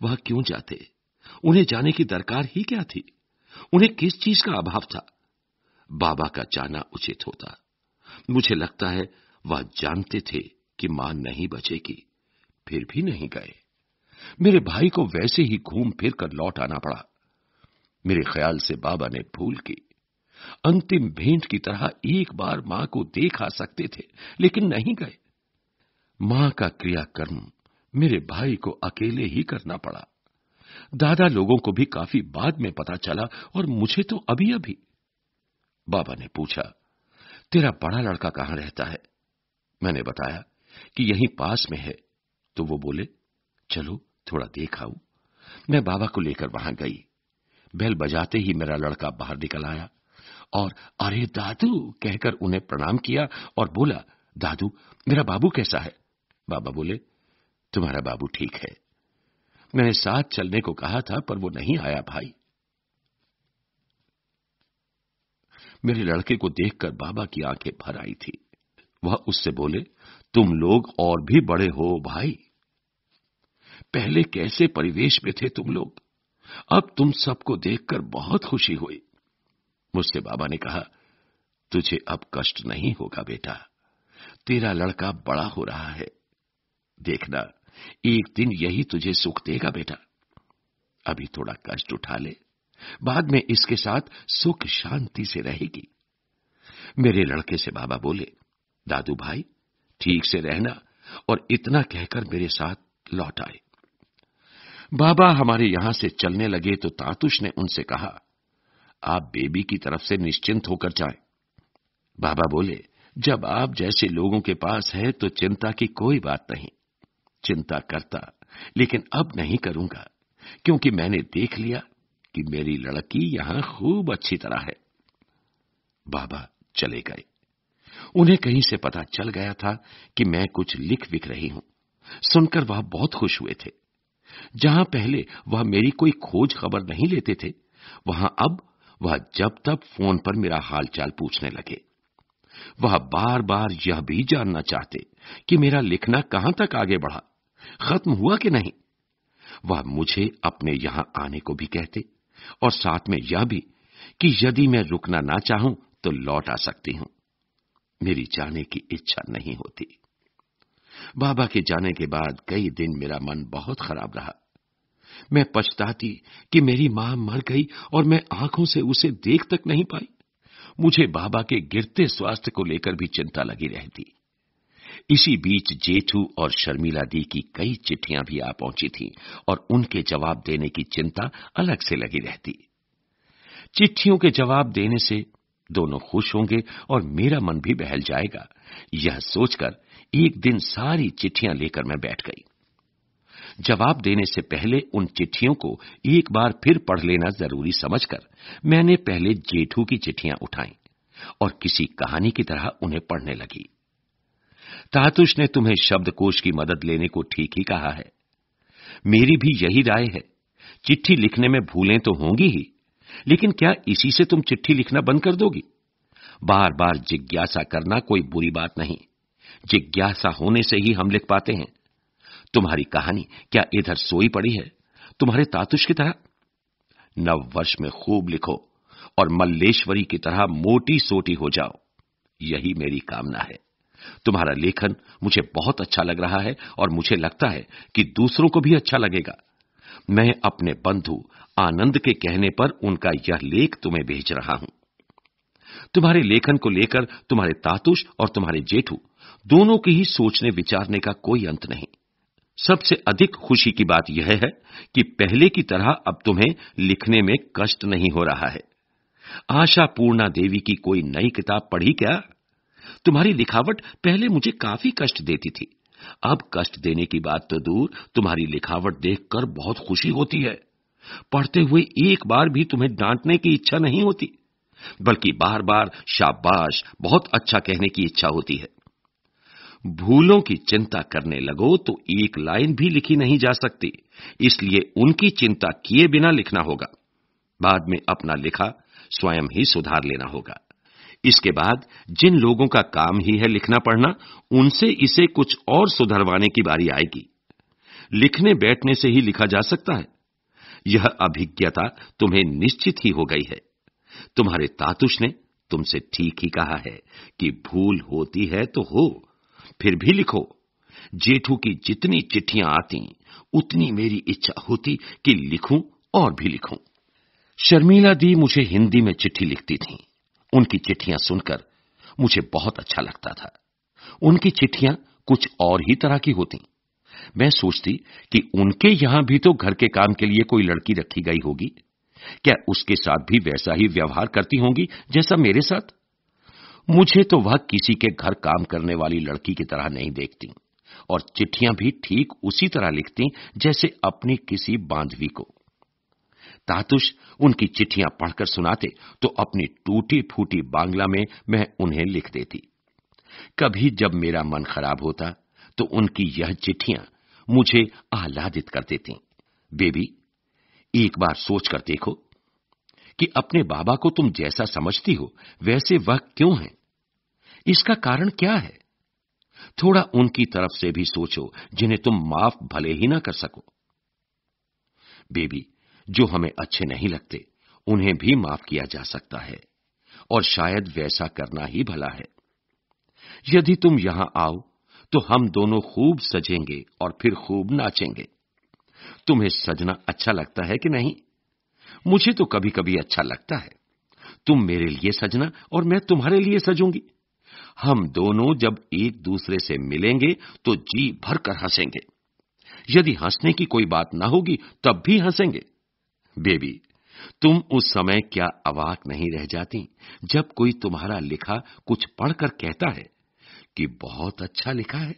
वह क्यों जाते उन्हें जाने की दरकार ही क्या थी उन्हें किस चीज का अभाव था बाबा का जाना उचित होता मुझे लगता है वह जानते थे कि मां नहीं बचेगी फिर भी नहीं गए मेरे भाई को वैसे ही घूम फिर कर लौट आना पड़ा मेरे ख्याल से बाबा ने भूल की अंतिम भेंट की तरह एक बार मां को देख आ सकते थे लेकिन नहीं गए मां का क्रियाकर्म मेरे भाई को अकेले ही करना पड़ा दादा लोगों को भी काफी बाद में पता चला और मुझे तो अभी अभी बाबा ने पूछा तेरा बड़ा लड़का कहां रहता है मैंने बताया कि यहीं पास में है तो वो बोले चलो थोड़ा देखाऊ मैं बाबा को लेकर वहां गई बैल बजाते ही मेरा लड़का बाहर निकल आया और अरे दादू कहकर उन्हें प्रणाम किया और बोला दादू मेरा बाबू कैसा है बाबा बोले तुम्हारा बाबू ठीक है मैंने साथ चलने को कहा था पर वो नहीं आया भाई मेरे लड़के को देखकर बाबा की आंखें भर आई थी वह उससे बोले तुम लोग और भी बड़े हो भाई पहले कैसे परिवेश में थे तुम लोग अब तुम सबको देखकर बहुत खुशी हुई मुझसे बाबा ने कहा तुझे अब कष्ट नहीं होगा बेटा तेरा लड़का बड़ा हो रहा है देखना एक दिन यही तुझे सुख देगा बेटा अभी थोड़ा कष्ट उठा ले बाद में इसके साथ सुख शांति से रहेगी मेरे लड़के से बाबा बोले दादू भाई ठीक से रहना और इतना कहकर मेरे साथ लौट आए बाबा हमारे यहां से चलने लगे तो तातुश ने उनसे कहा आप बेबी की तरफ से निश्चिंत होकर जाएं। बाबा बोले जब आप जैसे लोगों के पास है तो चिंता की कोई बात नहीं चिंता करता लेकिन अब नहीं करूंगा क्योंकि मैंने देख लिया कि मेरी लड़की यहां खूब अच्छी तरह है बाबा चले गए उन्हें कहीं से पता चल गया था कि मैं कुछ लिख विख रही हूं सुनकर वह बहुत खुश हुए थे जहां पहले वह मेरी कोई खोज खबर नहीं लेते थे वहां अब वह जब तब फोन पर मेरा हालचाल पूछने लगे वह बार बार यह भी जानना चाहते कि मेरा लिखना कहां तक आगे बढ़ा खत्म हुआ कि नहीं वह मुझे अपने यहां आने को भी कहते और साथ में यह भी कि यदि मैं रुकना ना चाहूं तो लौट आ सकती हूं मेरी जाने की इच्छा नहीं होती बाबा के जाने के बाद कई दिन मेरा मन बहुत खराब रहा मैं पछताती कि मेरी मां मर गई और मैं आंखों से उसे देख तक नहीं पाई मुझे बाबा के गिरते स्वास्थ्य को लेकर भी चिंता लगी रहती इसी बीच जेठू और शर्मिला दी की कई चिट्ठियां भी आ पहुंची थीं और उनके जवाब देने की चिंता अलग से लगी रहती चिट्ठियों के जवाब देने से दोनों खुश होंगे और मेरा मन भी बहल जाएगा यह सोचकर एक दिन सारी चिट्ठियां लेकर मैं बैठ गई जवाब देने से पहले उन चिट्ठियों को एक बार फिर पढ़ लेना जरूरी समझकर मैंने पहले जेठू की चिट्ठियां उठाई और किसी कहानी की तरह उन्हें पढ़ने लगी तातुष ने तुम्हें शब्दकोश की मदद लेने को ठीक ही कहा है मेरी भी यही राय है चिट्ठी लिखने में भूलें तो होंगी ही लेकिन क्या इसी से तुम चिट्ठी लिखना बंद कर दोगी बार बार जिज्ञासा करना कोई बुरी बात नहीं जिज्ञासा होने से ही हम लिख पाते हैं तुम्हारी कहानी क्या इधर सोई पड़ी है तुम्हारे तातुष की तरह नव वर्ष में खूब लिखो और मल्लेश्वरी की तरह मोटी सोटी हो जाओ यही मेरी कामना है तुम्हारा लेखन मुझे बहुत अच्छा लग रहा है और मुझे लगता है कि दूसरों को भी अच्छा लगेगा मैं अपने बंधु आनंद के कहने पर उनका यह लेख तुम्हें भेज रहा हूं तुम्हारे लेखन को लेकर तुम्हारे तातुष और तुम्हारे जेठू दोनों के ही सोचने विचारने का कोई अंत नहीं सबसे अधिक खुशी की बात यह है कि पहले की तरह अब तुम्हें लिखने में कष्ट नहीं हो रहा है आशा पूर्णा देवी की कोई नई किताब पढ़ी क्या तुम्हारी लिखावट पहले मुझे काफी कष्ट देती थी अब कष्ट देने की बात तो दूर तुम्हारी लिखावट देखकर बहुत खुशी होती है पढ़ते हुए एक बार भी तुम्हें डांटने की इच्छा नहीं होती बल्कि बार बार शाबाश बहुत अच्छा कहने की इच्छा होती है भूलों की चिंता करने लगो तो एक लाइन भी लिखी नहीं जा सकती इसलिए उनकी चिंता किए बिना लिखना होगा बाद में अपना लिखा स्वयं ही सुधार लेना होगा इसके बाद जिन लोगों का काम ही है लिखना पढ़ना उनसे इसे कुछ और सुधरवाने की बारी आएगी लिखने बैठने से ही लिखा जा सकता है यह अभिज्ञता तुम्हें निश्चित ही हो गई है तुम्हारे तातुष ने तुमसे ठीक ही कहा है कि भूल होती है तो हो फिर भी लिखो जेठू की जितनी चिट्ठियां आती उतनी मेरी इच्छा होती कि लिखूं और भी लिखूं शर्मिला दी मुझे हिंदी में चिट्ठी लिखती थीं उनकी चिट्ठियां सुनकर मुझे बहुत अच्छा लगता था उनकी चिट्ठियां कुछ और ही तरह की होती मैं सोचती कि उनके यहां भी तो घर के काम के लिए कोई लड़की रखी गई होगी क्या उसके साथ भी वैसा ही व्यवहार करती होंगी जैसा मेरे साथ मुझे तो वह किसी के घर काम करने वाली लड़की की तरह नहीं देखती और चिट्ठियां भी ठीक उसी तरह लिखती जैसे अपनी किसी बांधवी को तातुष उनकी चिट्ठियां पढ़कर सुनाते तो अपनी टूटी फूटी बांग्ला में मैं उन्हें लिख देती कभी जब मेरा मन खराब होता तो उनकी यह चिट्ठियां मुझे आह्लादित कर देती बेबी एक बार सोचकर देखो कि अपने बाबा को तुम जैसा समझती हो वैसे वह क्यों है इसका कारण क्या है थोड़ा उनकी तरफ से भी सोचो जिन्हें तुम माफ भले ही ना कर सको बेबी जो हमें अच्छे नहीं लगते उन्हें भी माफ किया जा सकता है और शायद वैसा करना ही भला है यदि तुम यहां आओ तो हम दोनों खूब सजेंगे और फिर खूब नाचेंगे तुम्हें सजना अच्छा लगता है कि नहीं मुझे तो कभी कभी अच्छा लगता है तुम मेरे लिए सजना और मैं तुम्हारे लिए सजूंगी हम दोनों जब एक दूसरे से मिलेंगे तो जी भर कर हंसेंगे यदि हंसने की कोई बात ना होगी तब भी हंसेंगे बेबी तुम उस समय क्या अवाक नहीं रह जाती जब कोई तुम्हारा लिखा कुछ पढ़कर कहता है कि बहुत अच्छा लिखा है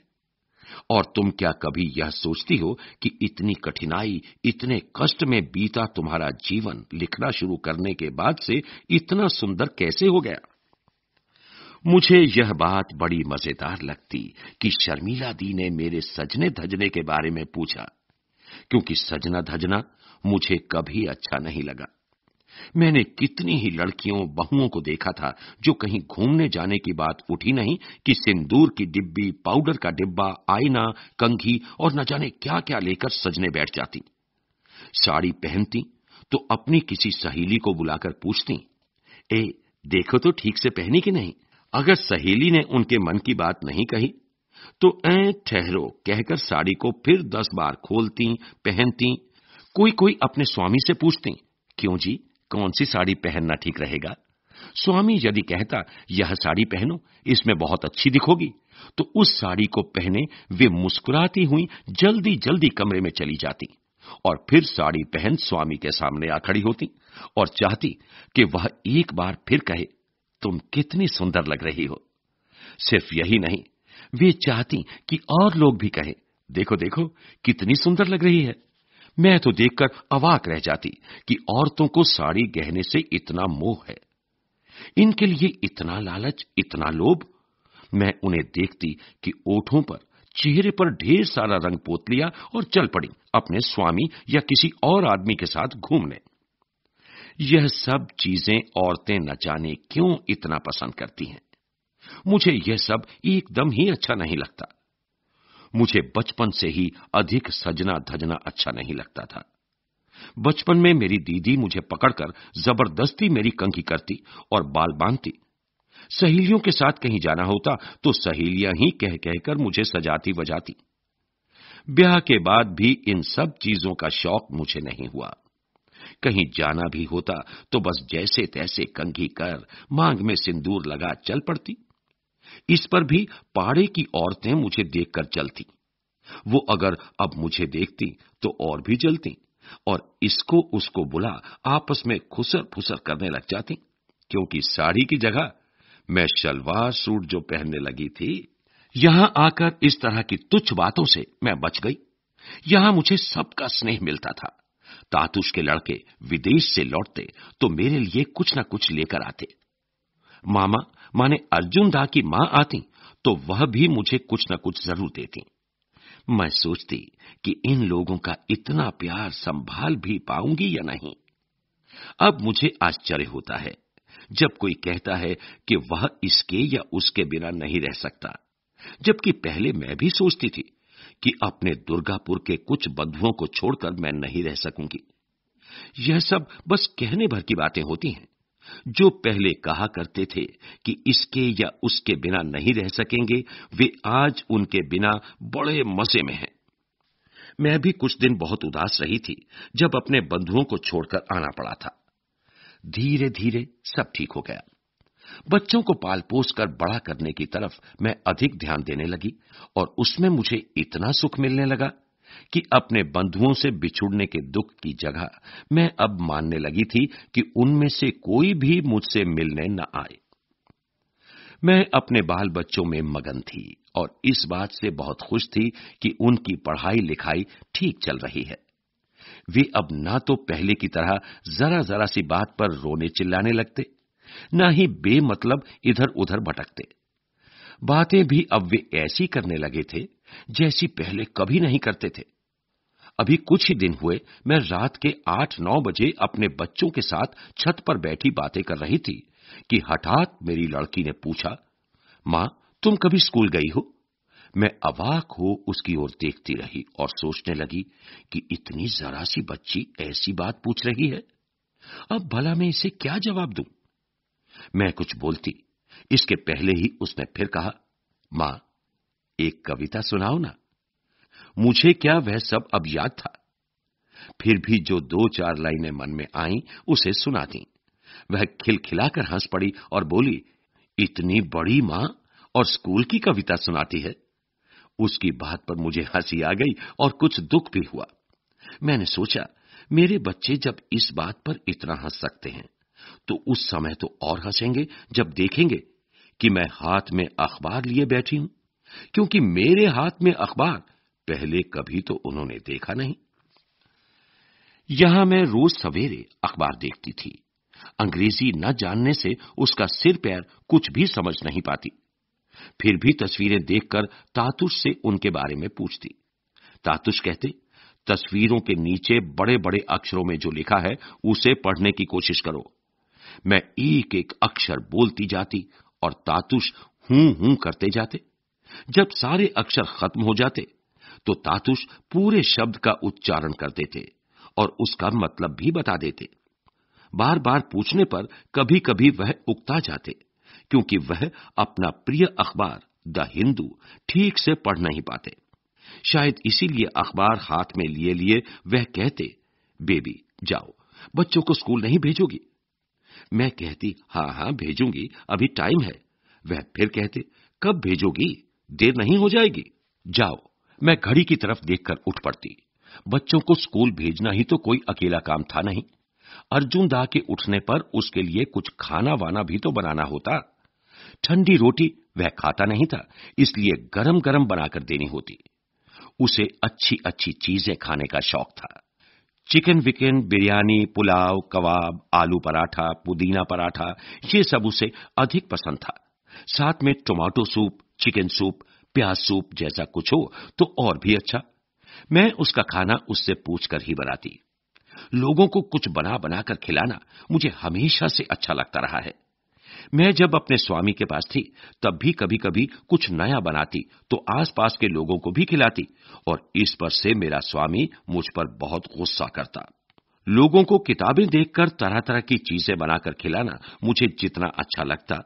और तुम क्या कभी यह सोचती हो कि इतनी कठिनाई इतने कष्ट में बीता तुम्हारा जीवन लिखना शुरू करने के बाद से इतना सुंदर कैसे हो गया मुझे यह बात बड़ी मजेदार लगती कि शर्मिला दी ने मेरे सजने धजने के बारे में पूछा क्योंकि सजना धजना मुझे कभी अच्छा नहीं लगा मैंने कितनी ही लड़कियों बहुओं को देखा था जो कहीं घूमने जाने की बात उठी नहीं कि सिंदूर की डिब्बी पाउडर का डिब्बा आईना कंघी और न जाने क्या क्या लेकर सजने बैठ जाती साड़ी पहनती तो अपनी किसी सहेली को बुलाकर पूछती ए देखो तो ठीक से पहनी कि नहीं अगर सहेली ने उनके मन की बात नहीं कही तो ए ठहरो कहकर साड़ी को फिर दस बार खोलती पहनती कोई कोई अपने स्वामी से पूछती क्यों जी कौन सी साड़ी पहनना ठीक रहेगा स्वामी यदि कहता यह साड़ी पहनो इसमें बहुत अच्छी दिखोगी तो उस साड़ी को पहने वे मुस्कुराती हुई जल्दी जल्दी कमरे में चली जाती और फिर साड़ी पहन स्वामी के सामने आ खड़ी होती और चाहती कि वह एक बार फिर कहे तुम कितनी सुंदर लग रही हो सिर्फ यही नहीं वे चाहती कि और लोग भी कहें देखो देखो कितनी सुंदर लग रही है मैं तो देखकर अवाक रह जाती कि औरतों को साड़ी गहने से इतना मोह है इनके लिए इतना लालच इतना लोभ मैं उन्हें देखती कि ओठों पर चेहरे पर ढेर सारा रंग पोत लिया और चल पड़ी अपने स्वामी या किसी और आदमी के साथ घूमने यह सब चीजें औरतें न जाने क्यों इतना पसंद करती हैं मुझे यह सब एकदम ही अच्छा नहीं लगता मुझे बचपन से ही अधिक सजना धजना अच्छा नहीं लगता था बचपन में मेरी दीदी मुझे पकड़कर जबरदस्ती मेरी कंघी करती और बाल बांधती सहेलियों के साथ कहीं जाना होता तो सहेलियां ही कह कहकर मुझे सजाती बजाती ब्याह के बाद भी इन सब चीजों का शौक मुझे नहीं हुआ कहीं जाना भी होता तो बस जैसे तैसे कंघी कर मांग में सिंदूर लगा चल पड़ती इस पर भी पाड़े की औरतें मुझे देखकर जलती वो अगर अब मुझे देखती तो और भी जलती और इसको उसको बुला आपस में खुसर फुसर करने लग जाती क्योंकि साड़ी की जगह मैं शलवार सूट जो पहनने लगी थी यहां आकर इस तरह की तुच्छ बातों से मैं बच गई यहां मुझे सबका स्नेह मिलता था तातुष के लड़के विदेश से लौटते तो मेरे लिए कुछ ना कुछ लेकर आते मामा माने अर्जुन दा की मां आती तो वह भी मुझे कुछ न कुछ जरूर देती मैं सोचती कि इन लोगों का इतना प्यार संभाल भी पाऊंगी या नहीं अब मुझे आश्चर्य होता है जब कोई कहता है कि वह इसके या उसके बिना नहीं रह सकता जबकि पहले मैं भी सोचती थी कि अपने दुर्गापुर के कुछ बंधुओं को छोड़कर मैं नहीं रह सकूंगी यह सब बस कहने भर की बातें होती हैं जो पहले कहा करते थे कि इसके या उसके बिना नहीं रह सकेंगे वे आज उनके बिना बड़े मजे में हैं मैं भी कुछ दिन बहुत उदास रही थी जब अपने बंधुओं को छोड़कर आना पड़ा था धीरे धीरे सब ठीक हो गया बच्चों को पाल पोस कर बड़ा करने की तरफ मैं अधिक ध्यान देने लगी और उसमें मुझे इतना सुख मिलने लगा कि अपने बंधुओं से बिछुड़ने के दुख की जगह मैं अब मानने लगी थी कि उनमें से कोई भी मुझसे मिलने न आए मैं अपने बाल बच्चों में मगन थी और इस बात से बहुत खुश थी कि उनकी पढ़ाई लिखाई ठीक चल रही है वे अब ना तो पहले की तरह जरा जरा सी बात पर रोने चिल्लाने लगते ना ही बेमतलब इधर उधर भटकते बातें भी अब वे ऐसी करने लगे थे जैसी पहले कभी नहीं करते थे अभी कुछ ही दिन हुए मैं रात के आठ नौ बजे अपने बच्चों के साथ छत पर बैठी बातें कर रही थी कि हठात मेरी लड़की ने पूछा मां तुम कभी स्कूल गई हो मैं अवाक हो उसकी ओर देखती रही और सोचने लगी कि इतनी जरा सी बच्ची ऐसी बात पूछ रही है अब भला मैं इसे क्या जवाब दूं? मैं कुछ बोलती इसके पहले ही उसने फिर कहा मां एक कविता सुनाओ ना मुझे क्या वह सब अब याद था फिर भी जो दो चार लाइनें मन में आई उसे सुना दी वह खिलखिलाकर हंस पड़ी और बोली इतनी बड़ी मां और स्कूल की कविता सुनाती है उसकी बात पर मुझे हंसी आ गई और कुछ दुख भी हुआ मैंने सोचा मेरे बच्चे जब इस बात पर इतना हंस सकते हैं तो उस समय तो और हंसेंगे जब देखेंगे कि मैं हाथ में अखबार लिए बैठी हूं क्योंकि मेरे हाथ में अखबार पहले कभी तो उन्होंने देखा नहीं यहां मैं रोज सवेरे अखबार देखती थी अंग्रेजी न जानने से उसका सिर पैर कुछ भी समझ नहीं पाती फिर भी तस्वीरें देखकर तातुष से उनके बारे में पूछती तातुष कहते तस्वीरों के नीचे बड़े बड़े अक्षरों में जो लिखा है उसे पढ़ने की कोशिश करो मैं एक एक अक्षर बोलती जाती और तातुष हूं हूं करते जाते जब सारे अक्षर खत्म हो जाते तो तातुष पूरे शब्द का उच्चारण करते थे और उसका मतलब भी बता देते बार बार पूछने पर कभी कभी वह उगता जाते क्योंकि वह अपना प्रिय अखबार द हिंदू ठीक से पढ़ नहीं पाते शायद इसीलिए अखबार हाथ में लिए लिए वह कहते बेबी जाओ बच्चों को स्कूल नहीं भेजोगी मैं कहती हाँ हाँ भेजूंगी अभी टाइम है वह फिर कहते कब भेजोगी देर नहीं हो जाएगी जाओ मैं घड़ी की तरफ देखकर उठ पड़ती बच्चों को स्कूल भेजना ही तो कोई अकेला काम था नहीं अर्जुन दा के उठने पर उसके लिए कुछ खाना वाना भी तो बनाना होता ठंडी रोटी वह खाता नहीं था इसलिए गरम गरम बनाकर देनी होती उसे अच्छी अच्छी चीजें खाने का शौक था चिकन विकन बिरयानी पुलाव कबाब आलू पराठा पुदीना पराठा ये सब उसे अधिक पसंद था साथ में टोमेटो सूप चिकन सूप प्याज सूप जैसा कुछ हो तो और भी अच्छा मैं उसका खाना उससे पूछकर ही बनाती लोगों को कुछ बना बनाकर खिलाना मुझे हमेशा से अच्छा लगता रहा है मैं जब अपने स्वामी के पास थी तब भी कभी कभी कुछ नया बनाती तो आसपास के लोगों को भी खिलाती और इस पर से मेरा स्वामी मुझ पर बहुत गुस्सा करता लोगों को किताबें देखकर तरह तरह की चीजें बनाकर खिलाना मुझे जितना अच्छा लगता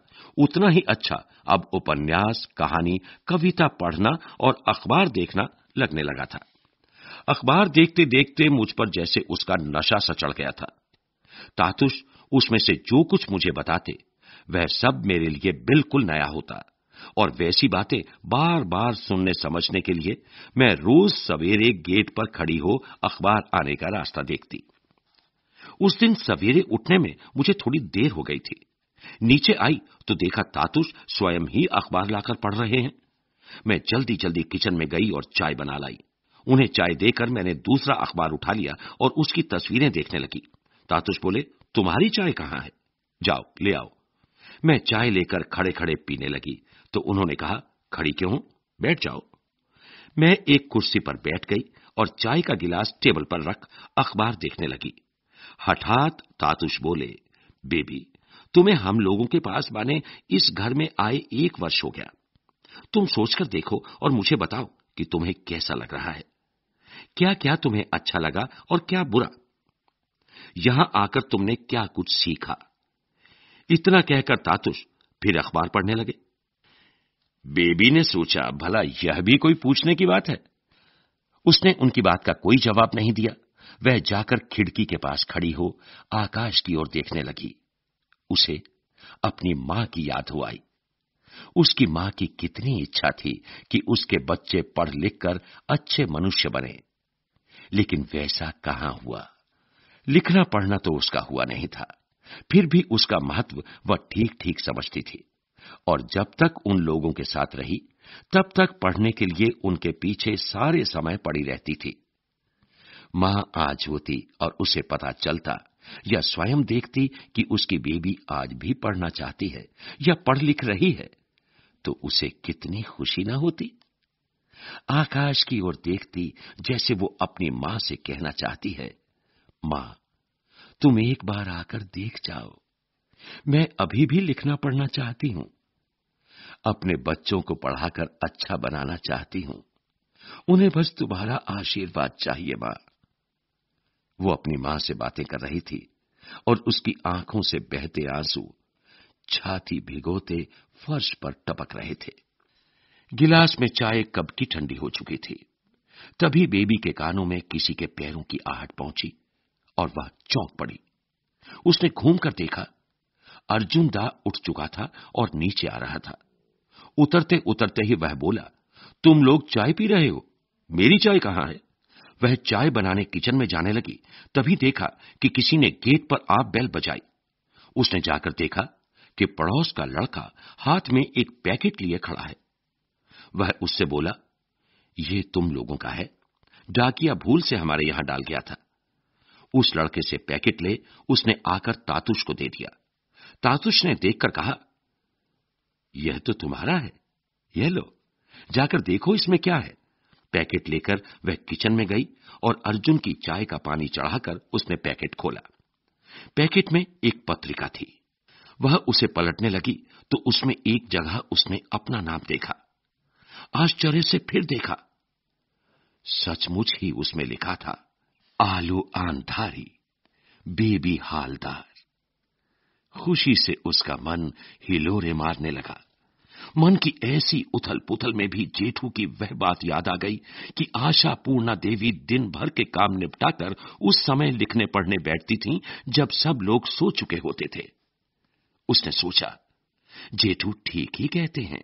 उतना ही अच्छा अब उपन्यास कहानी कविता पढ़ना और अखबार देखना लगने लगा था अखबार देखते देखते मुझ पर जैसे उसका नशा सा चढ़ गया था तातुष उसमें से जो कुछ मुझे बताते वह सब मेरे लिए बिल्कुल नया होता और वैसी बातें बार बार सुनने समझने के लिए मैं रोज सवेरे गेट पर खड़ी हो अखबार आने का रास्ता देखती उस दिन सवेरे उठने में मुझे थोड़ी देर हो गई थी नीचे आई तो देखा तातुष स्वयं ही अखबार लाकर पढ़ रहे हैं मैं जल्दी जल्दी किचन में गई और चाय बना लाई उन्हें चाय देकर मैंने दूसरा अखबार उठा लिया और उसकी तस्वीरें देखने लगी तातुष बोले तुम्हारी चाय कहां है जाओ ले आओ मैं चाय लेकर खड़े खड़े पीने लगी तो उन्होंने कहा खड़ी क्यों बैठ जाओ मैं एक कुर्सी पर बैठ गई और चाय का गिलास टेबल पर रख अखबार देखने लगी हठात तातुष बोले बेबी तुम्हें हम लोगों के पास माने इस घर में आए एक वर्ष हो गया तुम सोचकर देखो और मुझे बताओ कि तुम्हें कैसा लग रहा है क्या क्या तुम्हें अच्छा लगा और क्या बुरा यहां आकर तुमने क्या कुछ सीखा इतना कहकर तातुष फिर अखबार पढ़ने लगे बेबी ने सोचा भला यह भी कोई पूछने की बात है उसने उनकी बात का कोई जवाब नहीं दिया वह जाकर खिड़की के पास खड़ी हो आकाश की ओर देखने लगी उसे अपनी मां की याद हो आई उसकी मां की कितनी इच्छा थी कि उसके बच्चे पढ़ लिख कर अच्छे मनुष्य बने लेकिन वैसा कहां हुआ लिखना पढ़ना तो उसका हुआ नहीं था फिर भी उसका महत्व वह ठीक ठीक समझती थी और जब तक उन लोगों के साथ रही तब तक पढ़ने के लिए उनके पीछे सारे समय पड़ी रहती थी मां आज होती और उसे पता चलता या स्वयं देखती कि उसकी बेबी आज भी पढ़ना चाहती है या पढ़ लिख रही है तो उसे कितनी खुशी ना होती आकाश की ओर देखती जैसे वो अपनी मां से कहना चाहती है मां तुम एक बार आकर देख जाओ मैं अभी भी लिखना पढ़ना चाहती हूं अपने बच्चों को पढ़ाकर अच्छा बनाना चाहती हूं उन्हें बस तुम्हारा आशीर्वाद चाहिए मां वो अपनी मां से बातें कर रही थी और उसकी आंखों से बहते आंसू छाती भिगोते फर्श पर टपक रहे थे गिलास में चाय कब की ठंडी हो चुकी थी तभी बेबी के कानों में किसी के पैरों की आहट पहुंची और वह चौंक पड़ी उसने घूमकर देखा अर्जुन दा उठ चुका था और नीचे आ रहा था उतरते उतरते ही वह बोला तुम लोग चाय पी रहे हो मेरी चाय कहां है वह चाय बनाने किचन में जाने लगी तभी देखा कि किसी ने गेट पर आप बेल बजाई उसने जाकर देखा कि पड़ोस का लड़का हाथ में एक पैकेट लिए खड़ा है वह उससे बोला ये तुम लोगों का है डाकिया भूल से हमारे यहां डाल गया था उस लड़के से पैकेट ले उसने आकर तातुष को दे दिया तातुष ने देखकर कहा यह तो तुम्हारा है यह लो जाकर देखो इसमें क्या है पैकेट लेकर वह किचन में गई और अर्जुन की चाय का पानी चढ़ाकर उसने पैकेट खोला पैकेट में एक पत्रिका थी वह उसे पलटने लगी तो उसमें एक जगह उसने अपना नाम देखा आश्चर्य से फिर देखा सचमुच ही उसमें लिखा था आलू आंधारी बेबी हालदार खुशी से उसका मन हिलोरे मारने लगा मन की ऐसी उथल पुथल में भी जेठू की वह बात याद आ गई कि आशा पूर्णा देवी दिन भर के काम निपटाकर उस समय लिखने पढ़ने बैठती थीं जब सब लोग सो चुके होते थे उसने सोचा जेठू ठीक ही कहते हैं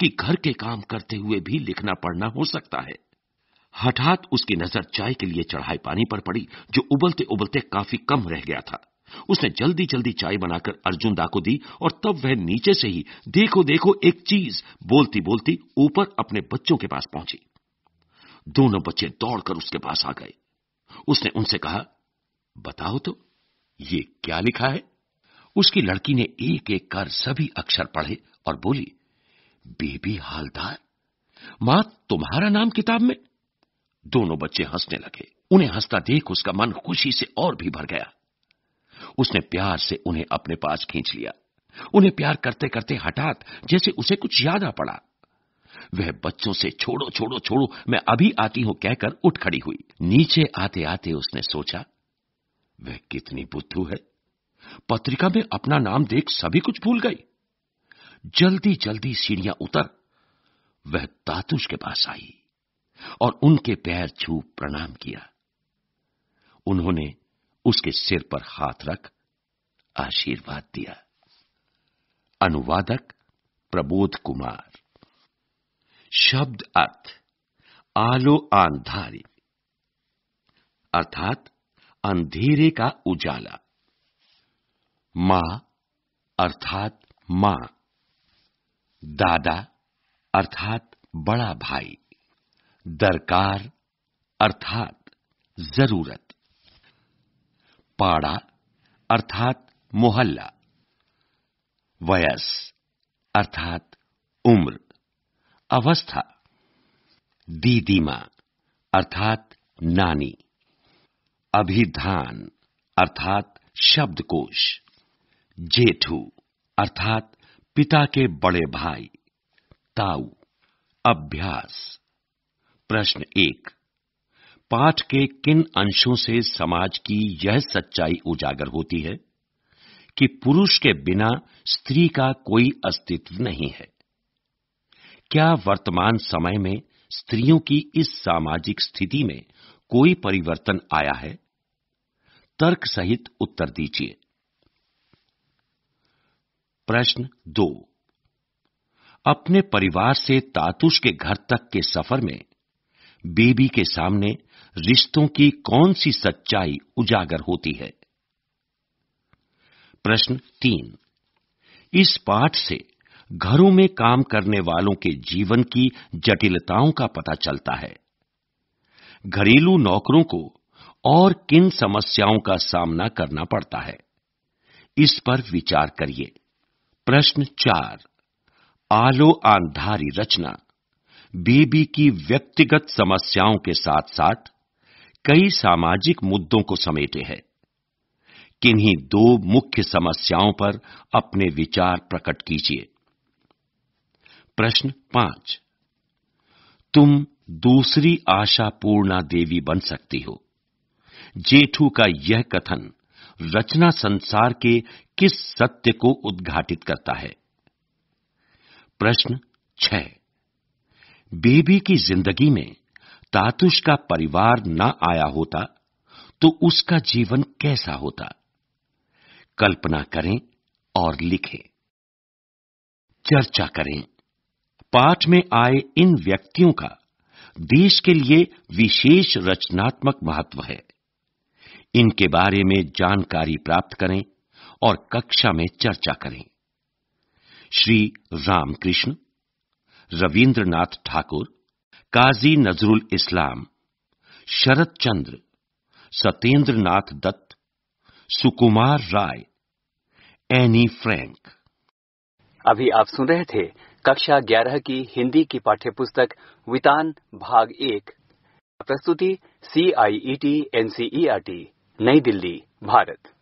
कि घर के काम करते हुए भी लिखना पढ़ना हो सकता है हठात उसकी नजर चाय के लिए चढ़ाई पानी पर पड़ी जो उबलते उबलते काफी कम रह गया था उसने जल्दी जल्दी चाय बनाकर अर्जुन दा को दी और तब वह नीचे से ही देखो देखो एक चीज बोलती बोलती ऊपर अपने बच्चों के पास पहुंची दोनों बच्चे दौड़कर उसके पास आ गए उसने उनसे कहा बताओ तो ये क्या लिखा है उसकी लड़की ने एक एक कर सभी अक्षर पढ़े और बोली बेबी हालदार मां तुम्हारा नाम किताब में दोनों बच्चे हंसने लगे उन्हें हंसता देख उसका मन खुशी से और भी भर गया उसने प्यार से उन्हें अपने पास खींच लिया उन्हें प्यार करते करते हठात जैसे उसे कुछ याद आ पड़ा वह बच्चों से छोड़ो छोड़ो छोड़ो मैं अभी आती हूं कहकर उठ खड़ी हुई नीचे आते आते उसने सोचा वह कितनी बुद्धू है पत्रिका में अपना नाम देख सभी कुछ भूल गई जल्दी जल्दी सीढ़ियां उतर वह तातुष के पास आई और उनके पैर छू प्रणाम किया उन्होंने उसके सिर पर हाथ रख आशीर्वाद दिया अनुवादक प्रबोध कुमार शब्द अर्थ आलो आंधारी अर्थात अंधेरे का उजाला मां अर्थात मां दादा अर्थात बड़ा भाई दरकार अर्थात जरूरत पाड़ा अर्थात मोहल्ला वयस अर्थात उम्र अवस्था दीदीमा अर्थात नानी अभिधान अर्थात शब्दकोश जेठू अर्थात पिता के बड़े भाई ताऊ अभ्यास प्रश्न एक पाठ के किन अंशों से समाज की यह सच्चाई उजागर होती है कि पुरुष के बिना स्त्री का कोई अस्तित्व नहीं है क्या वर्तमान समय में स्त्रियों की इस सामाजिक स्थिति में कोई परिवर्तन आया है तर्क सहित उत्तर दीजिए प्रश्न दो अपने परिवार से तातुष के घर तक के सफर में बेबी के सामने रिश्तों की कौन सी सच्चाई उजागर होती है प्रश्न तीन इस पाठ से घरों में काम करने वालों के जीवन की जटिलताओं का पता चलता है घरेलू नौकरों को और किन समस्याओं का सामना करना पड़ता है इस पर विचार करिए प्रश्न चार आलो आंधारी रचना बेबी की व्यक्तिगत समस्याओं के साथ साथ कई सामाजिक मुद्दों को समेटे हैं किन्हीं दो मुख्य समस्याओं पर अपने विचार प्रकट कीजिए प्रश्न पांच तुम दूसरी आशापूर्णा देवी बन सकती हो जेठू का यह कथन रचना संसार के किस सत्य को उद्घाटित करता है प्रश्न छह बेबी की जिंदगी में तातुष का परिवार न आया होता तो उसका जीवन कैसा होता कल्पना करें और लिखें चर्चा करें पाठ में आए इन व्यक्तियों का देश के लिए विशेष रचनात्मक महत्व है इनके बारे में जानकारी प्राप्त करें और कक्षा में चर्चा करें श्री रामकृष्ण रविन्द्रनाथ ठाकुर काजी नजरुल इस्लाम शरद चंद्र सत्येंद्र नाथ दत्त सुकुमार राय एनी फ्रैंक अभी आप सुन रहे थे कक्षा 11 की हिंदी की पाठ्य पुस्तक वितान भाग एक प्रस्तुति C I E T N C E R T New Delhi Bharat